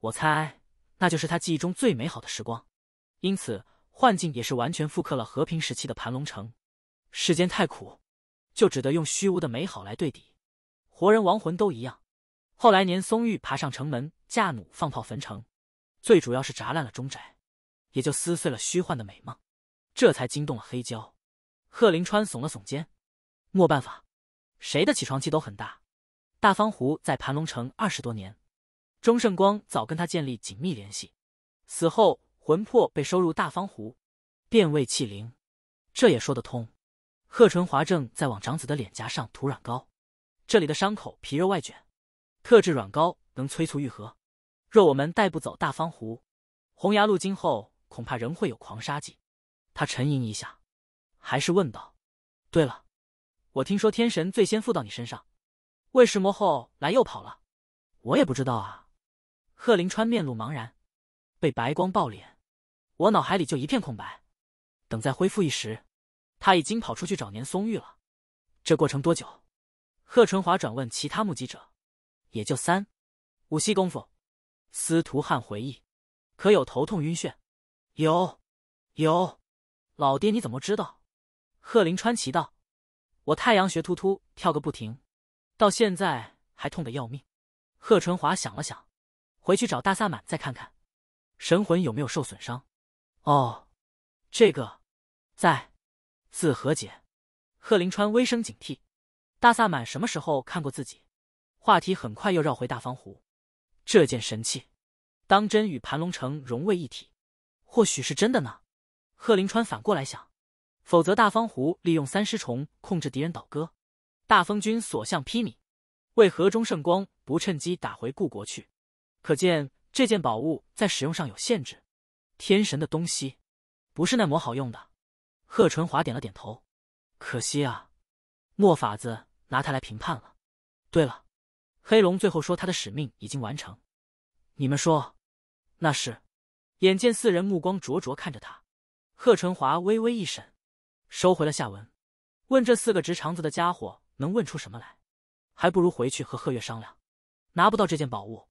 我猜那就是他记忆中最美好的时光。因此，幻境也是完全复刻了和平时期的盘龙城。世间太苦，就只得用虚无的美好来对抵。活人亡魂都一样。后来年松玉爬上城门，架弩放炮焚城，最主要是砸烂了钟宅，也就撕碎了虚幻的美梦，这才惊动了黑蛟。贺林川耸了耸肩，莫办法，谁的起床气都很大。大方湖在盘龙城二十多年，钟胜光早跟他建立紧密联系，死后魂魄被收入大方湖，变为气灵，这也说得通。贺纯华正在往长子的脸颊上涂软膏，这里的伤口皮肉外卷，特制软膏能催促愈合。若我们带不走大方湖，洪崖路今后恐怕仍会有狂杀计。他沉吟一下。还是问道：“对了，我听说天神最先附到你身上，为什么后来又跑了？我也不知道啊。”贺林川面露茫然，被白光爆脸，我脑海里就一片空白。等再恢复一时，他已经跑出去找年松玉了。这过程多久？贺春华转问其他目击者：“也就三五息功夫。”司徒汉回忆：“可有头痛晕眩？有，有。老爹，你怎么知道？”贺林川奇道：“我太阳穴突突跳个不停，到现在还痛得要命。”贺春华想了想，回去找大萨满再看看，神魂有没有受损伤。哦，这个，在自和解。贺林川微声警惕，大萨满什么时候看过自己？话题很快又绕回大方湖。这件神器当真与盘龙城融为一体？或许是真的呢。贺林川反过来想。否则，大方湖利用三尸虫控制敌人倒戈，大风军所向披靡。为何中圣光不趁机打回故国去？可见这件宝物在使用上有限制。天神的东西，不是那么好用的。贺春华点了点头。可惜啊，墨法子拿他来评判了。对了，黑龙最后说他的使命已经完成。你们说，那是？眼见四人目光灼灼看着他，贺春华微微一闪。收回了下文，问这四个直肠子的家伙能问出什么来，还不如回去和贺月商量。拿不到这件宝物，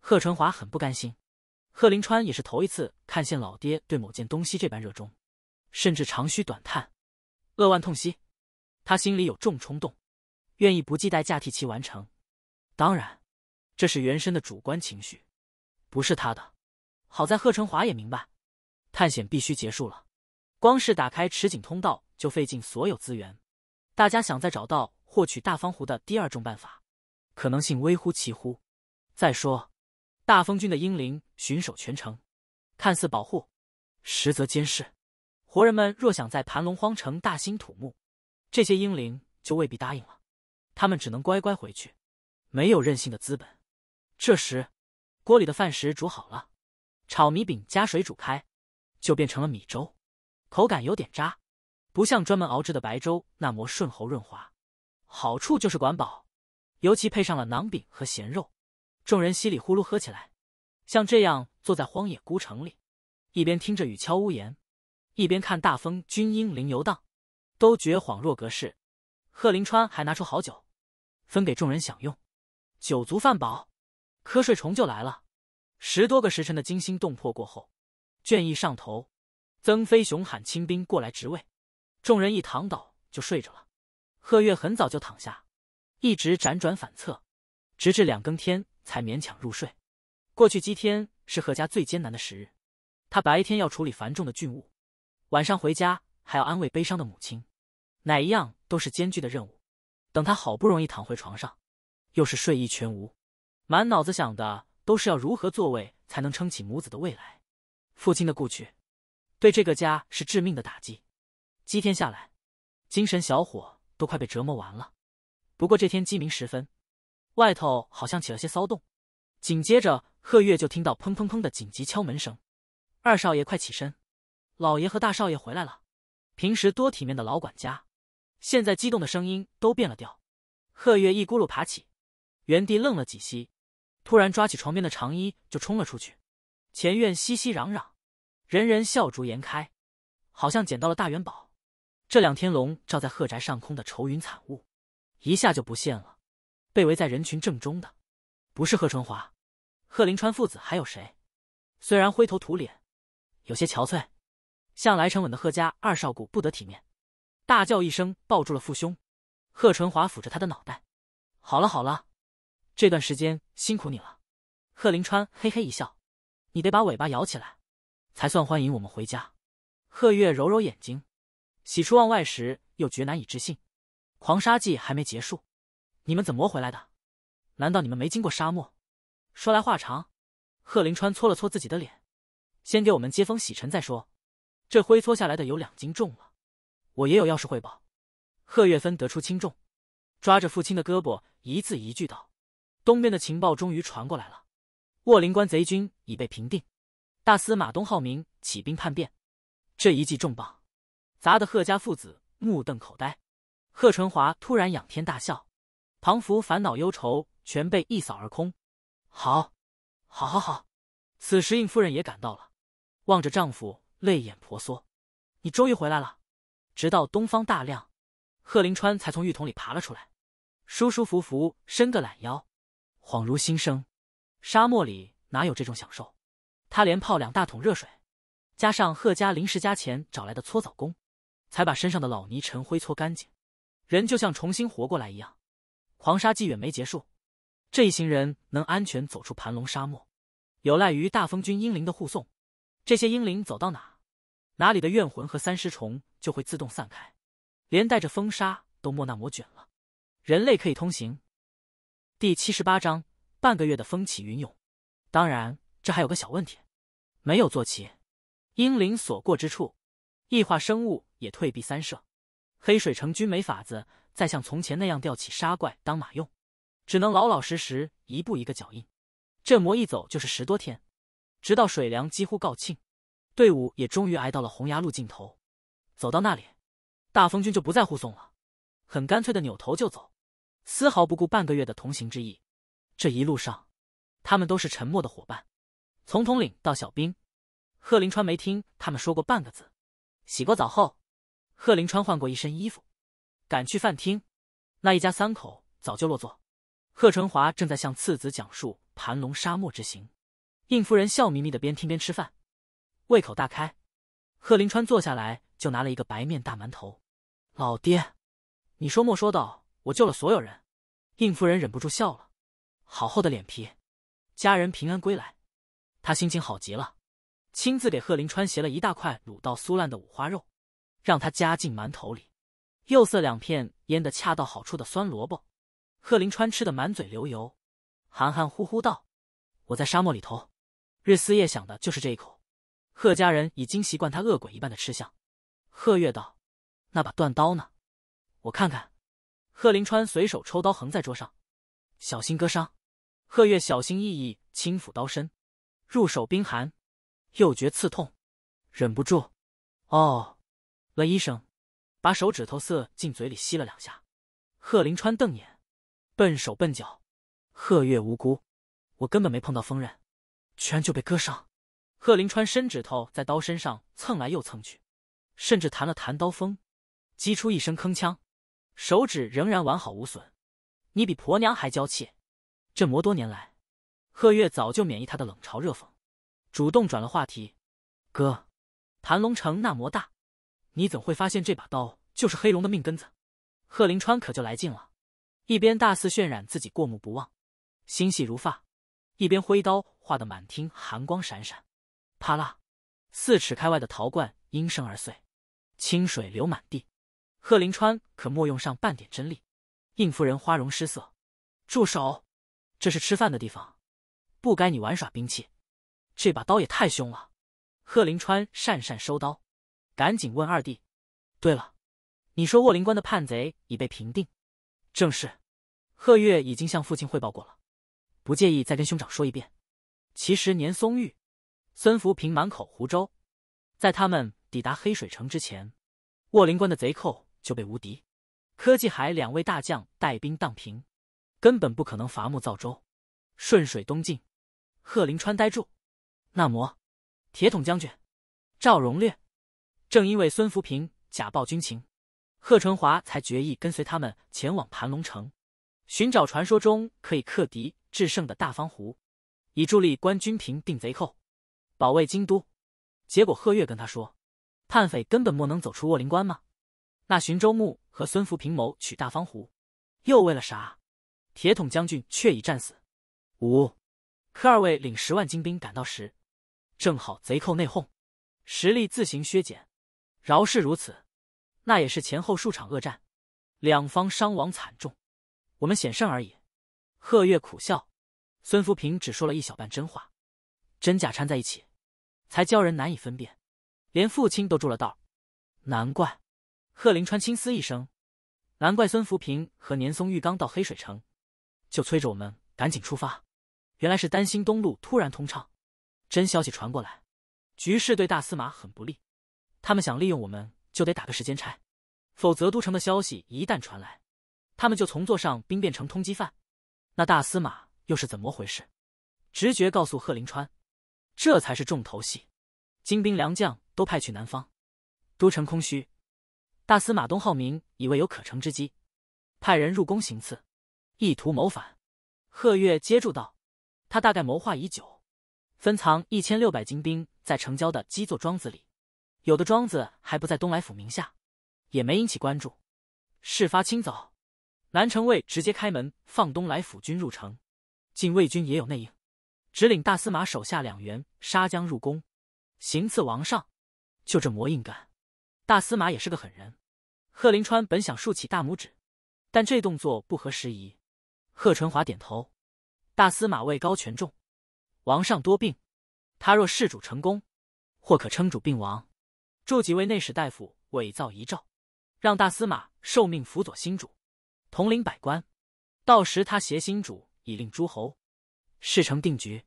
贺春华很不甘心。贺林川也是头一次看见老爹对某件东西这般热衷，甚至长吁短叹，扼腕痛惜。他心里有重冲动，愿意不计代价替其完成。当然，这是原身的主观情绪，不是他的。好在贺春华也明白，探险必须结束了。光是打开池井通道就费尽所有资源，大家想再找到获取大方湖的第二种办法，可能性微乎其乎。再说，大风军的英灵巡守全城，看似保护，实则监视。活人们若想在盘龙荒城大兴土木，这些英灵就未必答应了。他们只能乖乖回去，没有任性的资本。这时，锅里的饭食煮好了，炒米饼加水煮开，就变成了米粥。口感有点渣，不像专门熬制的白粥那么顺喉润滑。好处就是管饱，尤其配上了馕饼和咸肉，众人稀里呼噜喝起来。像这样坐在荒野孤城里，一边听着雨敲屋檐，一边看大风军英灵游荡，都觉恍若隔世。贺林川还拿出好酒，分给众人享用。酒足饭饱，瞌睡虫就来了。十多个时辰的惊心动魄过后，倦意上头。曾飞雄喊清兵过来职位，众人一躺倒就睡着了。贺月很早就躺下，一直辗转反侧，直至两更天才勉强入睡。过去几天是贺家最艰难的时日，他白天要处理繁重的军务，晚上回家还要安慰悲伤的母亲，哪一样都是艰巨的任务。等他好不容易躺回床上，又是睡意全无，满脑子想的都是要如何做位才能撑起母子的未来，父亲的故去。对这个家是致命的打击。几天下来，精神小伙都快被折磨完了。不过这天鸡鸣时分，外头好像起了些骚动。紧接着，贺月就听到砰砰砰的紧急敲门声。“二少爷，快起身！老爷和大少爷回来了！”平时多体面的老管家，现在激动的声音都变了调。贺月一咕噜爬起，原地愣了几息，突然抓起床边的长衣就冲了出去。前院熙熙攘攘。人人笑逐颜开，好像捡到了大元宝。这两天笼罩在贺宅上空的愁云惨雾，一下就不见了。被围在人群正中的，不是贺春华、贺林川父子，还有谁？虽然灰头土脸，有些憔悴，向来沉稳的贺家二少姑不得体面，大叫一声，抱住了父兄。贺春华抚着他的脑袋：“好了好了，这段时间辛苦你了。”贺林川嘿嘿一笑：“你得把尾巴摇起来。”才算欢迎我们回家。贺月揉揉眼睛，喜出望外时又觉难以置信。狂杀季还没结束，你们怎么回来的？难道你们没经过沙漠？说来话长。贺林川搓了搓自己的脸，先给我们接风洗尘再说。这灰搓下来的有两斤重了。我也有要事汇报。贺月芬得出轻重，抓着父亲的胳膊，一字一句道：“东边的情报终于传过来了，卧灵关贼军已被平定。”大司马东浩明起兵叛变，这一记重磅砸得贺家父子目瞪口呆。贺春华突然仰天大笑，庞福烦恼忧愁全被一扫而空。好，好，好，好！此时应夫人也赶到了，望着丈夫泪眼婆娑：“你终于回来了！”直到东方大亮，贺林川才从浴桶里爬了出来，舒舒服服伸个懒腰，恍如新生。沙漠里哪有这种享受？他连泡两大桶热水，加上贺家临时加钱找来的搓澡工，才把身上的老泥尘灰搓干净，人就像重新活过来一样。黄沙纪远没结束，这一行人能安全走出盘龙沙漠，有赖于大风军英灵的护送。这些英灵走到哪，哪里的怨魂和三尸虫就会自动散开，连带着风沙都莫那莫卷了，人类可以通行。第七十八章：半个月的风起云涌。当然，这还有个小问题。没有坐骑，英灵所过之处，异化生物也退避三舍。黑水城军没法子再像从前那样吊起杀怪当马用，只能老老实实一步一个脚印。这魔一走就是十多天，直到水粮几乎告罄，队伍也终于挨到了洪崖路尽头。走到那里，大风军就不再护送了，很干脆的扭头就走，丝毫不顾半个月的同行之意。这一路上，他们都是沉默的伙伴。从统领到小兵，贺林川没听他们说过半个字。洗过澡后，贺林川换过一身衣服，赶去饭厅。那一家三口早就落座，贺春华正在向次子讲述盘龙沙漠之行。应夫人笑眯眯的边听边吃饭，胃口大开。贺林川坐下来就拿了一个白面大馒头。老爹，你说没说到我救了所有人？应夫人忍不住笑了，好厚的脸皮，家人平安归来。他心情好极了，亲自给贺林川挟了一大块卤到酥烂的五花肉，让他夹进馒头里，又塞两片腌的恰到好处的酸萝卜。贺林川吃的满嘴流油，含含糊糊道：“我在沙漠里头，日思夜想的就是这一口。”贺家人已经习惯他恶鬼一般的吃相。贺月道：“那把断刀呢？我看看。”贺林川随手抽刀横在桌上，小心割伤。贺月小心翼翼轻抚刀身。入手冰寒，又觉刺痛，忍不住，哦了一声，把手指头塞进嘴里吸了两下。贺林川瞪眼，笨手笨脚。贺月无辜，我根本没碰到锋刃，居然就被割伤。贺林川伸指头在刀身上蹭来又蹭去，甚至弹了弹刀锋，击出一声铿锵，手指仍然完好无损。你比婆娘还娇气，这么多年来。贺月早就免疫他的冷嘲热讽，主动转了话题。哥，盘龙城那么大，你怎会发现这把刀就是黑龙的命根子？贺林川可就来劲了，一边大肆渲染自己过目不忘、心细如发，一边挥刀，画的满厅寒光闪闪。啪啦！四尺开外的陶罐应声而碎，清水流满地。贺林川可莫用上半点真力，应夫人花容失色，住手！这是吃饭的地方。不该你玩耍兵器，这把刀也太凶了。贺林川讪讪收刀，赶紧问二弟：“对了，你说卧灵关的叛贼已被平定？正是，贺月已经向父亲汇报过了。不介意再跟兄长说一遍。其实年松玉、孙福平满口胡诌，在他们抵达黑水城之前，卧灵关的贼寇就被无敌、科技海两位大将带兵荡平，根本不可能伐木造舟，顺水东进。”贺林川呆住，那魔，铁桶将军赵荣略，正因为孙福平假报军情，贺春华才决意跟随他们前往盘龙城，寻找传说中可以克敌制胜的大方湖，以助力关军平定贼寇，保卫京都。结果贺月跟他说，叛匪根本莫能走出卧灵关吗？那寻州牧和孙福平谋取大方湖，又为了啥？铁桶将军却已战死。五。可二位领十万精兵赶到时，正好贼寇内讧，实力自行削减。饶是如此，那也是前后数场恶战，两方伤亡惨重，我们险胜而已。贺月苦笑，孙福平只说了一小半真话，真假掺在一起，才教人难以分辨。连父亲都住了道，难怪。贺林川轻嘶一声，难怪孙福平和年松玉刚到黑水城，就催着我们赶紧出发。原来是担心东路突然通畅，真消息传过来，局势对大司马很不利。他们想利用我们，就得打个时间差，否则都城的消息一旦传来，他们就从坐上兵变成通缉犯。那大司马又是怎么回事？直觉告诉贺林川，这才是重头戏。精兵良将都派去南方，都城空虚，大司马东浩明以为有可乘之机，派人入宫行刺，意图谋反。贺月接住道。他大概谋划已久，分藏一千六百精兵在城郊的基座庄子里，有的庄子还不在东来府名下，也没引起关注。事发清早，南城卫直接开门放东来府军入城，禁卫军也有内应，只领大司马手下两员杀将入宫，行刺王上。就这魔硬干，大司马也是个狠人。贺林川本想竖起大拇指，但这动作不合时宜。贺春华点头。大司马位高权重，王上多病，他若弑主成功，或可称主病亡，助几位内史大夫伪造遗诏，让大司马受命辅佐新主，统领百官，到时他携新主以令诸侯，事成定局，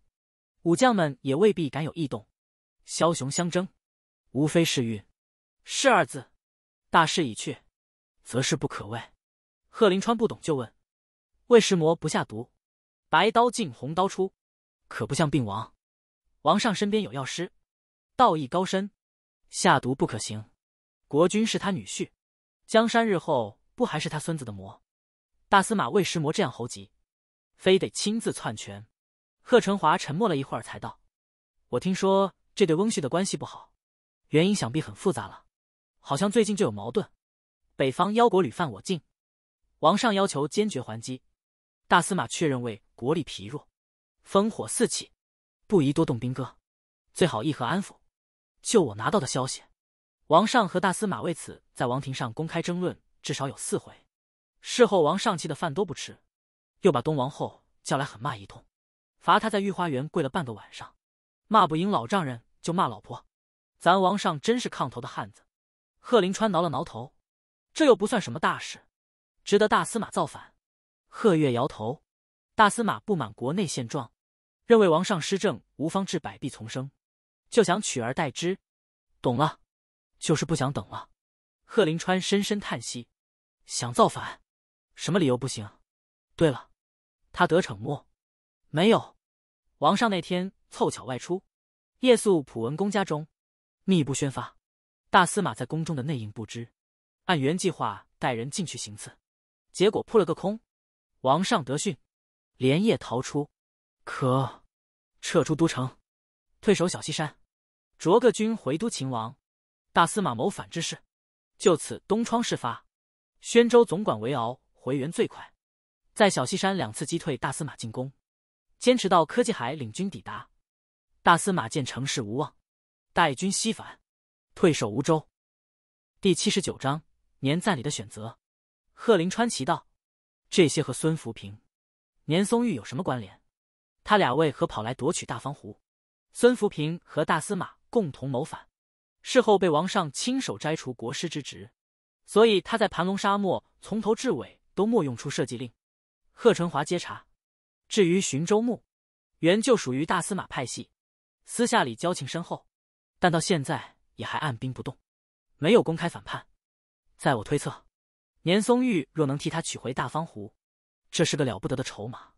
武将们也未必敢有异动。枭雄相争，无非是运，是二字，大势已去，则是不可畏。贺林川不懂，就问：为什魔不下毒？白刀进，红刀出，可不像病亡。王上身边有药师，道义高深，下毒不可行。国君是他女婿，江山日后不还是他孙子的魔？大司马魏石摩这样猴急，非得亲自篡权。贺成华沉默了一会儿，才道：“我听说这对翁婿的关系不好，原因想必很复杂了。好像最近就有矛盾。北方妖国屡犯我境，王上要求坚决还击。大司马确认为国力疲弱，烽火四起，不宜多动兵戈，最好议和安抚。就我拿到的消息，王上和大司马为此在王庭上公开争论至少有四回。事后王尚气的饭都不吃，又把东王后叫来狠骂一通，罚他在御花园跪了半个晚上。骂不赢老丈人就骂老婆，咱王上真是炕头的汉子。贺林川挠了挠头，这又不算什么大事，值得大司马造反？贺月摇头。大司马不满国内现状，认为王上施政无方，治百弊丛生，就想取而代之。懂了，就是不想等了。贺林川深深叹息，想造反，什么理由不行？对了，他得逞没？没有，王上那天凑巧外出，夜宿普文公家中，密不宣发。大司马在宫中的内应不知，按原计划带人进去行刺，结果扑了个空。王上得训，连夜逃出，可撤出都城，退守小西山，着个军回都。秦王大司马谋反之事，就此东窗事发。宣州总管韦敖回援最快，在小西山两次击退大司马进攻，坚持到科技海领军抵达。大司马见城势无望，带军西返，退守吴州。第七十九章年赞礼的选择。贺林川奇道：“这些和孙福平。”年松玉有什么关联？他俩为何跑来夺取大方湖？孙福平和大司马共同谋反，事后被王上亲手摘除国师之职。所以他在盘龙沙漠从头至尾都没用出设计令。贺春华接查。至于寻州牧，原就属于大司马派系，私下里交情深厚，但到现在也还按兵不动，没有公开反叛。在我推测，年松玉若能替他取回大方湖。这是个了不得的筹码，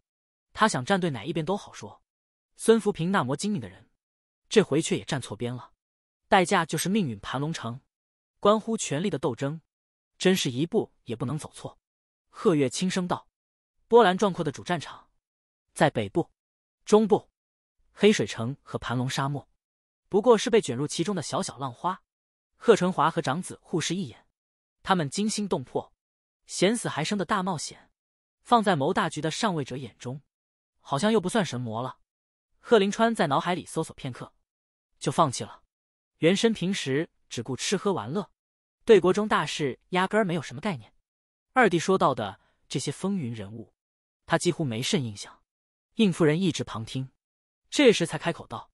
他想站队哪一边都好说。孙福平那么精明的人，这回却也站错边了，代价就是命运。盘龙城，关乎权力的斗争，真是一步也不能走错。贺月轻声道：“波澜壮阔的主战场，在北部、中部，黑水城和盘龙沙漠，不过是被卷入其中的小小浪花。”贺春华和长子互视一眼，他们惊心动魄、险死还生的大冒险。放在谋大局的上位者眼中，好像又不算神魔了。贺林川在脑海里搜索片刻，就放弃了。原身平时只顾吃喝玩乐，对国中大事压根儿没有什么概念。二弟说到的这些风云人物，他几乎没甚印象。应夫人一直旁听，这时才开口道：“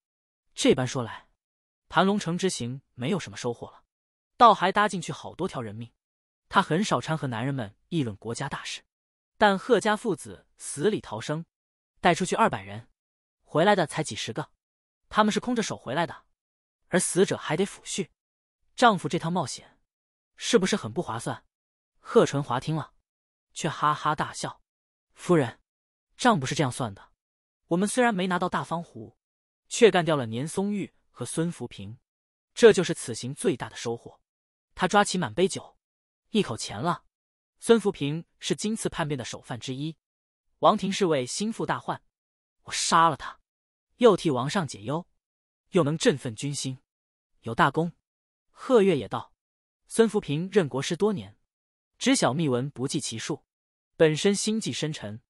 这般说来，盘龙城之行没有什么收获了，倒还搭进去好多条人命。”他很少掺和男人们议论国家大事。但贺家父子死里逃生，带出去二百人，回来的才几十个，他们是空着手回来的，而死者还得抚恤，丈夫这趟冒险，是不是很不划算？贺春华听了，却哈哈大笑。夫人，账不是这样算的，我们虽然没拿到大方壶，却干掉了年松玉和孙福平，这就是此行最大的收获。他抓起满杯酒，一口钱了。孙福平是今次叛变的首犯之一，王庭是位心腹大患，我杀了他，又替王上解忧，又能振奋军心，有大功。贺月也道：孙福平任国师多年，知晓秘闻不计其数，本身心计深沉，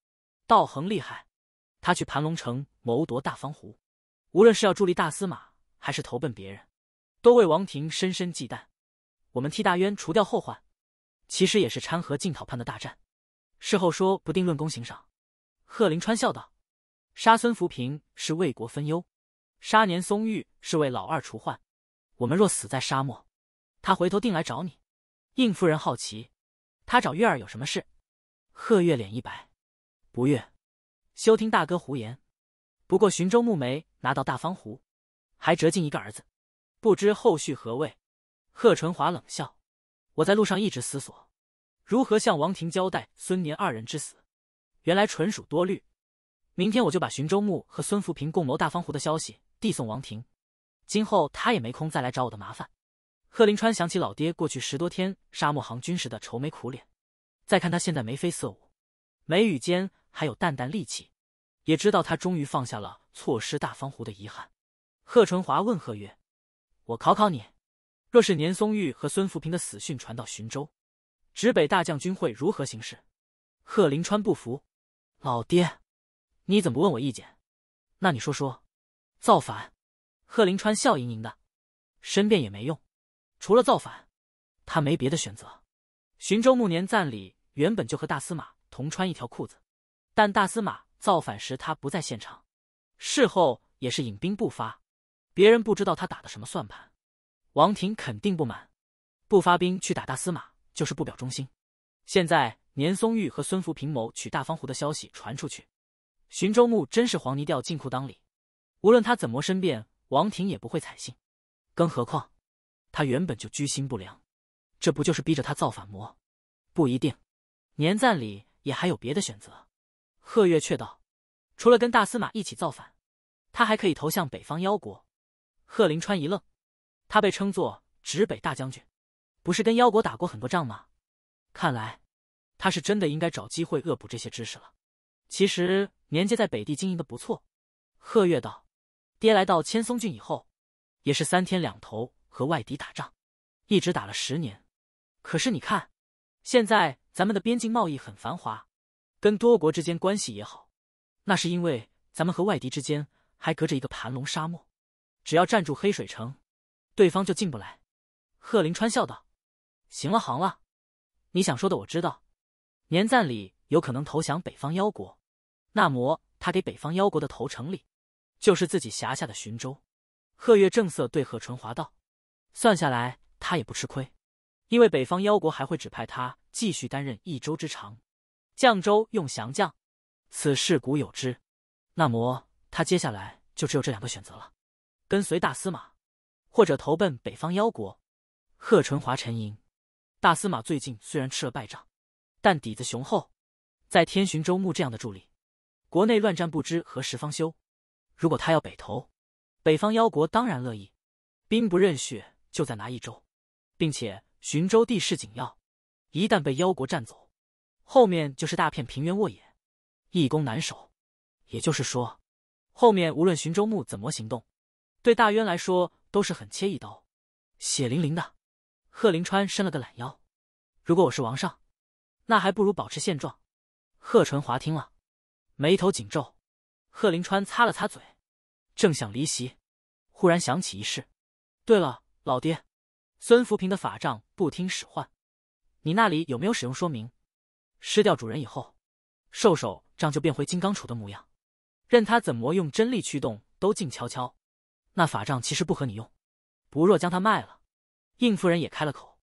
道行厉害。他去盘龙城谋夺大方湖，无论是要助力大司马，还是投奔别人，都为王庭深深忌惮。我们替大渊除掉后患。其实也是掺和进讨叛的大战，事后说不定论功行赏。贺林川笑道：“杀孙扶贫是为国分忧，杀年松玉是为老二除患。我们若死在沙漠，他回头定来找你。”应夫人好奇：“他找月儿有什么事？”贺月脸一白，不悦：“休听大哥胡言。不过寻州木梅拿到大方壶，还折进一个儿子，不知后续何味。贺春华冷笑。我在路上一直思索，如何向王庭交代孙年二人之死。原来纯属多虑。明天我就把寻州牧和孙福平共谋大方湖的消息递送王庭，今后他也没空再来找我的麻烦。贺林川想起老爹过去十多天沙漠行军时的愁眉苦脸，再看他现在眉飞色舞，眉宇间还有淡淡戾气，也知道他终于放下了错失大方湖的遗憾。贺春华问贺月：“我考考你。”若是年松玉和孙福平的死讯传到浔州，直北大将军会如何行事？贺林川不服，老爹，你怎么不问我意见？那你说说，造反？贺林川笑盈盈的，申辩也没用，除了造反，他没别的选择。寻州暮年赞礼原本就和大司马同穿一条裤子，但大司马造反时他不在现场，事后也是引兵不发，别人不知道他打的什么算盘。王庭肯定不满，不发兵去打大司马就是不表忠心。现在年松玉和孙福平谋取大方湖的消息传出去，寻州牧真是黄泥掉进裤裆里。无论他怎么申辩，王庭也不会采信。更何况，他原本就居心不良，这不就是逼着他造反魔？不一定，年赞里也还有别的选择。贺月却道，除了跟大司马一起造反，他还可以投向北方妖国。贺林川一愣。他被称作直北大将军，不是跟妖国打过很多仗吗？看来他是真的应该找机会恶补这些知识了。其实年节在北地经营的不错，贺月道：“爹来到千松郡以后，也是三天两头和外敌打仗，一直打了十年。可是你看，现在咱们的边境贸易很繁华，跟多国之间关系也好，那是因为咱们和外敌之间还隔着一个盘龙沙漠，只要站住黑水城。”对方就进不来，贺林川笑道：“行了，行了，你想说的我知道。年赞里有可能投降北方妖国，那么他给北方妖国的投诚礼，就是自己辖下的寻州。”贺月正色对贺春华道：“算下来他也不吃亏，因为北方妖国还会指派他继续担任一州之长，绛州用降将，此事古有之。那么他接下来就只有这两个选择了，跟随大司马。”或者投奔北方妖国，贺纯华沉吟。大司马最近虽然吃了败仗，但底子雄厚，在天巡州牧这样的助力，国内乱战不知何时方休。如果他要北投，北方妖国当然乐意。兵不认血，就再拿一州，并且巡州地势紧要，一旦被妖国占走，后面就是大片平原沃野，易攻难守。也就是说，后面无论巡州牧怎么行动，对大渊来说。都是很切一刀，血淋淋的。贺林川伸了个懒腰。如果我是王上，那还不如保持现状。贺纯华听了，眉头紧皱。贺林川擦了擦嘴，正想离席，忽然想起一事。对了，老爹，孙福平的法杖不听使唤。你那里有没有使用说明？失掉主人以后，兽首杖就变回金刚杵的模样，任他怎么用真力驱动，都静悄悄。那法杖其实不和你用，不若将它卖了。应夫人也开了口：“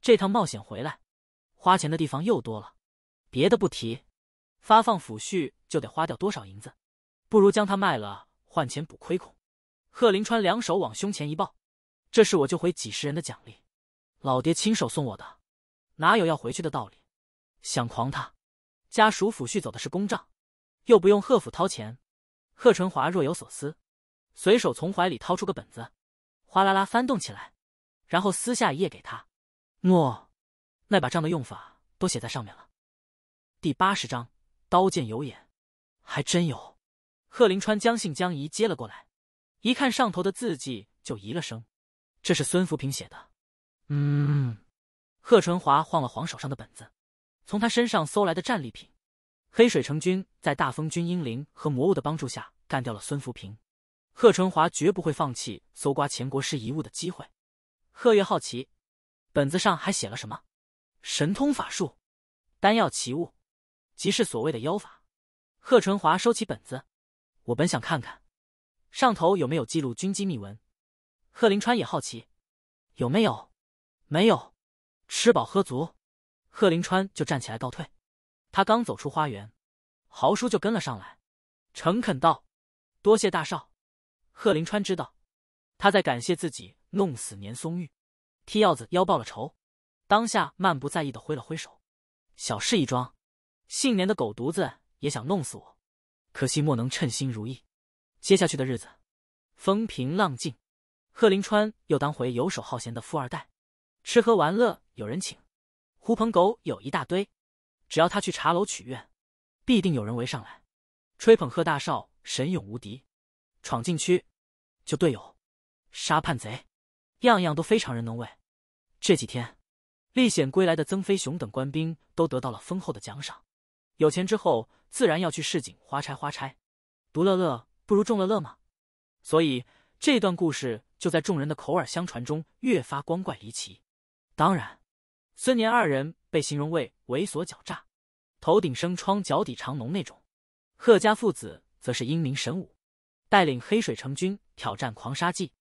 这趟冒险回来，花钱的地方又多了。别的不提，发放抚恤就得花掉多少银子，不如将它卖了换钱补亏空。”贺林川两手往胸前一抱：“这是我救回几十人的奖励，老爹亲手送我的，哪有要回去的道理？想狂他家属抚恤走的是公账，又不用贺府掏钱。”贺淳华若有所思。随手从怀里掏出个本子，哗啦啦翻动起来，然后撕下一页给他。诺，那把账的用法都写在上面了。第八十章刀剑有眼，还真有。贺林川将信将疑接了过来，一看上头的字迹就疑了声：“这是孙福平写的？”嗯。贺春华晃了晃手上的本子，从他身上搜来的战利品。黑水城军在大风军英灵和魔物的帮助下干掉了孙福平。贺春华绝不会放弃搜刮钱国师遗物的机会。贺月好奇，本子上还写了什么？神通法术、丹药奇物，即是所谓的妖法。贺春华收起本子，我本想看看上头有没有记录军机密文。贺林川也好奇，有没有？没有。吃饱喝足，贺林川就站起来告退。他刚走出花园，豪叔就跟了上来，诚恳道：“多谢大少。”贺林川知道，他在感谢自己弄死年松玉，替耀子妖报了仇。当下漫不在意的挥了挥手，小事一桩。姓年的狗犊子也想弄死我，可惜莫能称心如意。接下去的日子，风平浪静。贺林川又当回游手好闲的富二代，吃喝玩乐有人请，狐朋狗友一大堆。只要他去茶楼取愿，必定有人围上来，吹捧贺大少神勇无敌。闯禁区，救队友，杀叛贼，样样都非常人能为。这几天，历险归来的曾飞雄等官兵都得到了丰厚的奖赏。有钱之后，自然要去市井花差花差，独乐乐不如众乐乐嘛。所以，这段故事就在众人的口耳相传中越发光怪离奇。当然，孙年二人被形容为猥琐狡诈，头顶生疮，脚底长脓那种；贺家父子则是英明神武。带领黑水城军挑战狂杀纪，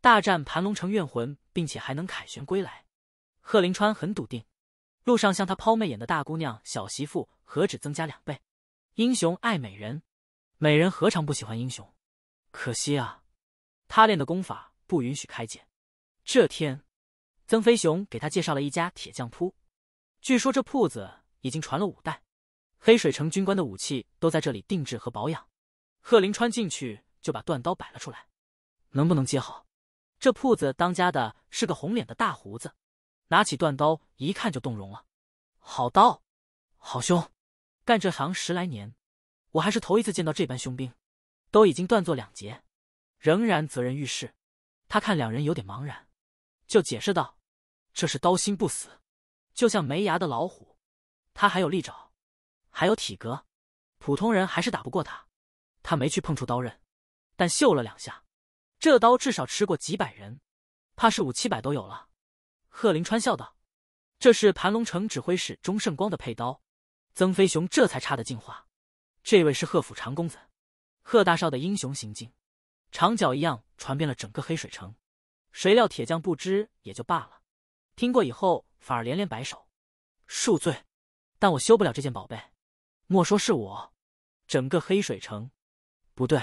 大战盘龙城怨魂，并且还能凯旋归来。贺林川很笃定，路上向他抛媚眼的大姑娘、小媳妇何止增加两倍。英雄爱美人，美人何尝不喜欢英雄？可惜啊，他练的功法不允许开解。这天，曾飞雄给他介绍了一家铁匠铺，据说这铺子已经传了五代，黑水城军官的武器都在这里定制和保养。贺林川进去。就把断刀摆了出来，能不能接好？这铺子当家的是个红脸的大胡子，拿起断刀一看就动容了。好刀，好凶！干这行十来年，我还是头一次见到这般凶兵，都已经断作两截，仍然责人欲试。他看两人有点茫然，就解释道：“这是刀心不死，就像没牙的老虎，他还有利爪，还有体格，普通人还是打不过他。他没去碰触刀刃。”但秀了两下，这刀至少吃过几百人，怕是五七百都有了。贺林川笑道：“这是盘龙城指挥使钟胜光的佩刀。”曾飞雄这才插的进化。这位是贺府长公子，贺大少的英雄行径，长脚一样传遍了整个黑水城。谁料铁匠不知也就罢了，听过以后反而连连摆手：“恕罪，但我修不了这件宝贝。莫说是我，整个黑水城，不对。”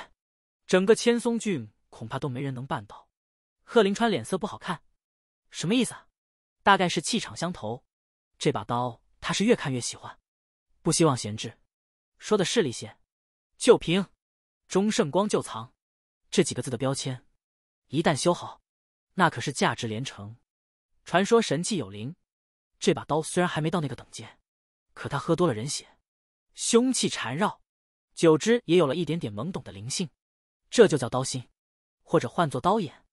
整个千松郡恐怕都没人能办到。贺林川脸色不好看，什么意思？啊？大概是气场相投。这把刀他是越看越喜欢，不希望闲置。说的势利些，就凭“钟胜光旧藏”这几个字的标签，一旦修好，那可是价值连城。传说神器有灵，这把刀虽然还没到那个等阶，可他喝多了人血，凶气缠绕，久之也有了一点点懵懂的灵性。这就叫刀心，或者换作刀眼。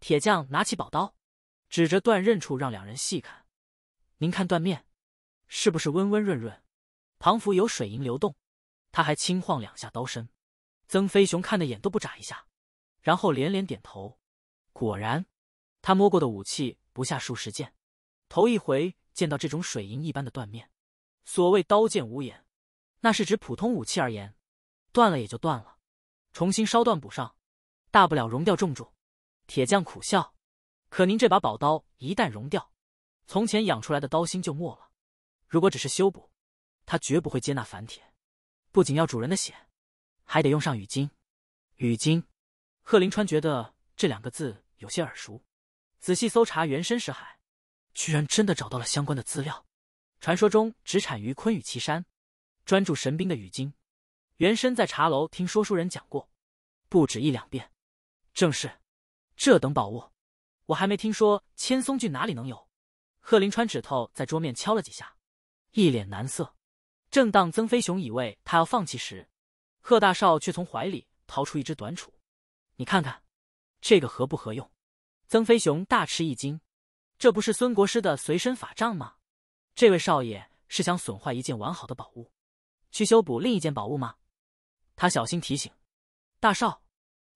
铁匠拿起宝刀，指着断刃处让两人细看。您看断面，是不是温温润润？旁附有水银流动。他还轻晃两下刀身。曾飞雄看的眼都不眨一下，然后连连点头。果然，他摸过的武器不下数十件，头一回见到这种水银一般的断面。所谓刀剑无眼，那是指普通武器而言，断了也就断了。重新烧断补上，大不了熔掉重铸。铁匠苦笑，可您这把宝刀一旦熔掉，从前养出来的刀心就没了。如果只是修补，他绝不会接纳凡铁，不仅要主人的血，还得用上雨金。雨金，贺林川觉得这两个字有些耳熟，仔细搜查原身石海，居然真的找到了相关的资料。传说中只产于昆雨岐山，专注神兵的雨金。原身在茶楼听说书人讲过，不止一两遍。正是，这等宝物，我还没听说千松郡哪里能有。贺林川指头在桌面敲了几下，一脸难色。正当曾飞雄以为他要放弃时，贺大少却从怀里掏出一只短杵，你看看，这个合不合用？曾飞雄大吃一惊，这不是孙国师的随身法杖吗？这位少爷是想损坏一件完好的宝物，去修补另一件宝物吗？他小心提醒：“大少，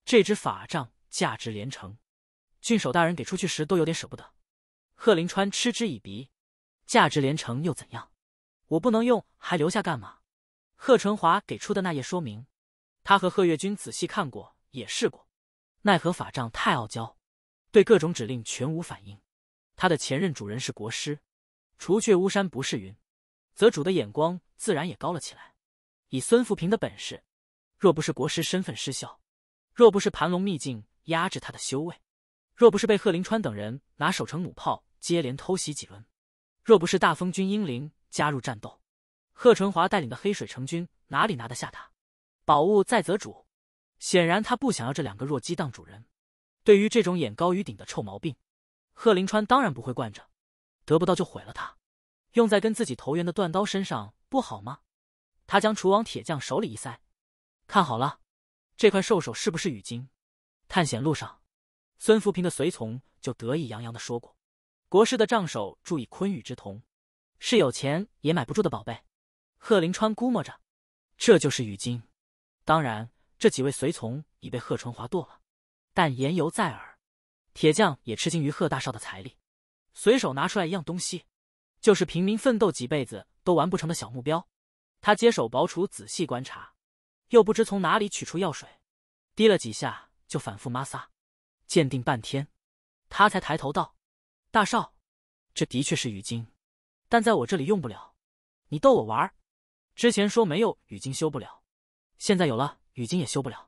这只法杖价值连城，郡守大人给出去时都有点舍不得。”贺林川嗤之以鼻：“价值连城又怎样？我不能用还留下干嘛？”贺成华给出的那页说明，他和贺月君仔细看过，也试过，奈何法杖太傲娇，对各种指令全无反应。他的前任主人是国师，除却巫山不是云，则主的眼光自然也高了起来。以孙福平的本事。若不是国师身份失效，若不是盘龙秘境压制他的修为，若不是被贺林川等人拿守城弩炮接连偷袭几轮，若不是大风军英灵加入战斗，贺春华带领的黑水城军哪里拿得下他？宝物在则主，显然他不想要这两个弱鸡当主人。对于这种眼高于顶的臭毛病，贺林川当然不会惯着，得不到就毁了他，用在跟自己投缘的断刀身上不好吗？他将厨王铁匠手里一塞。看好了，这块兽首是不是雨金？探险路上，孙福平的随从就得意洋洋的说过：“国师的杖首铸以昆玉之铜，是有钱也买不住的宝贝。”贺林川估摸着，这就是雨金。当然，这几位随从已被贺春华剁了，但言犹在耳。铁匠也吃惊于贺大少的财力，随手拿出来一样东西，就是平民奋斗几辈子都完不成的小目标。他接手薄厨，仔细观察。又不知从哪里取出药水，滴了几下就反复抹擦，鉴定半天，他才抬头道：“大少，这的确是雨巾，但在我这里用不了。你逗我玩儿，之前说没有雨巾修不了，现在有了雨巾也修不了。”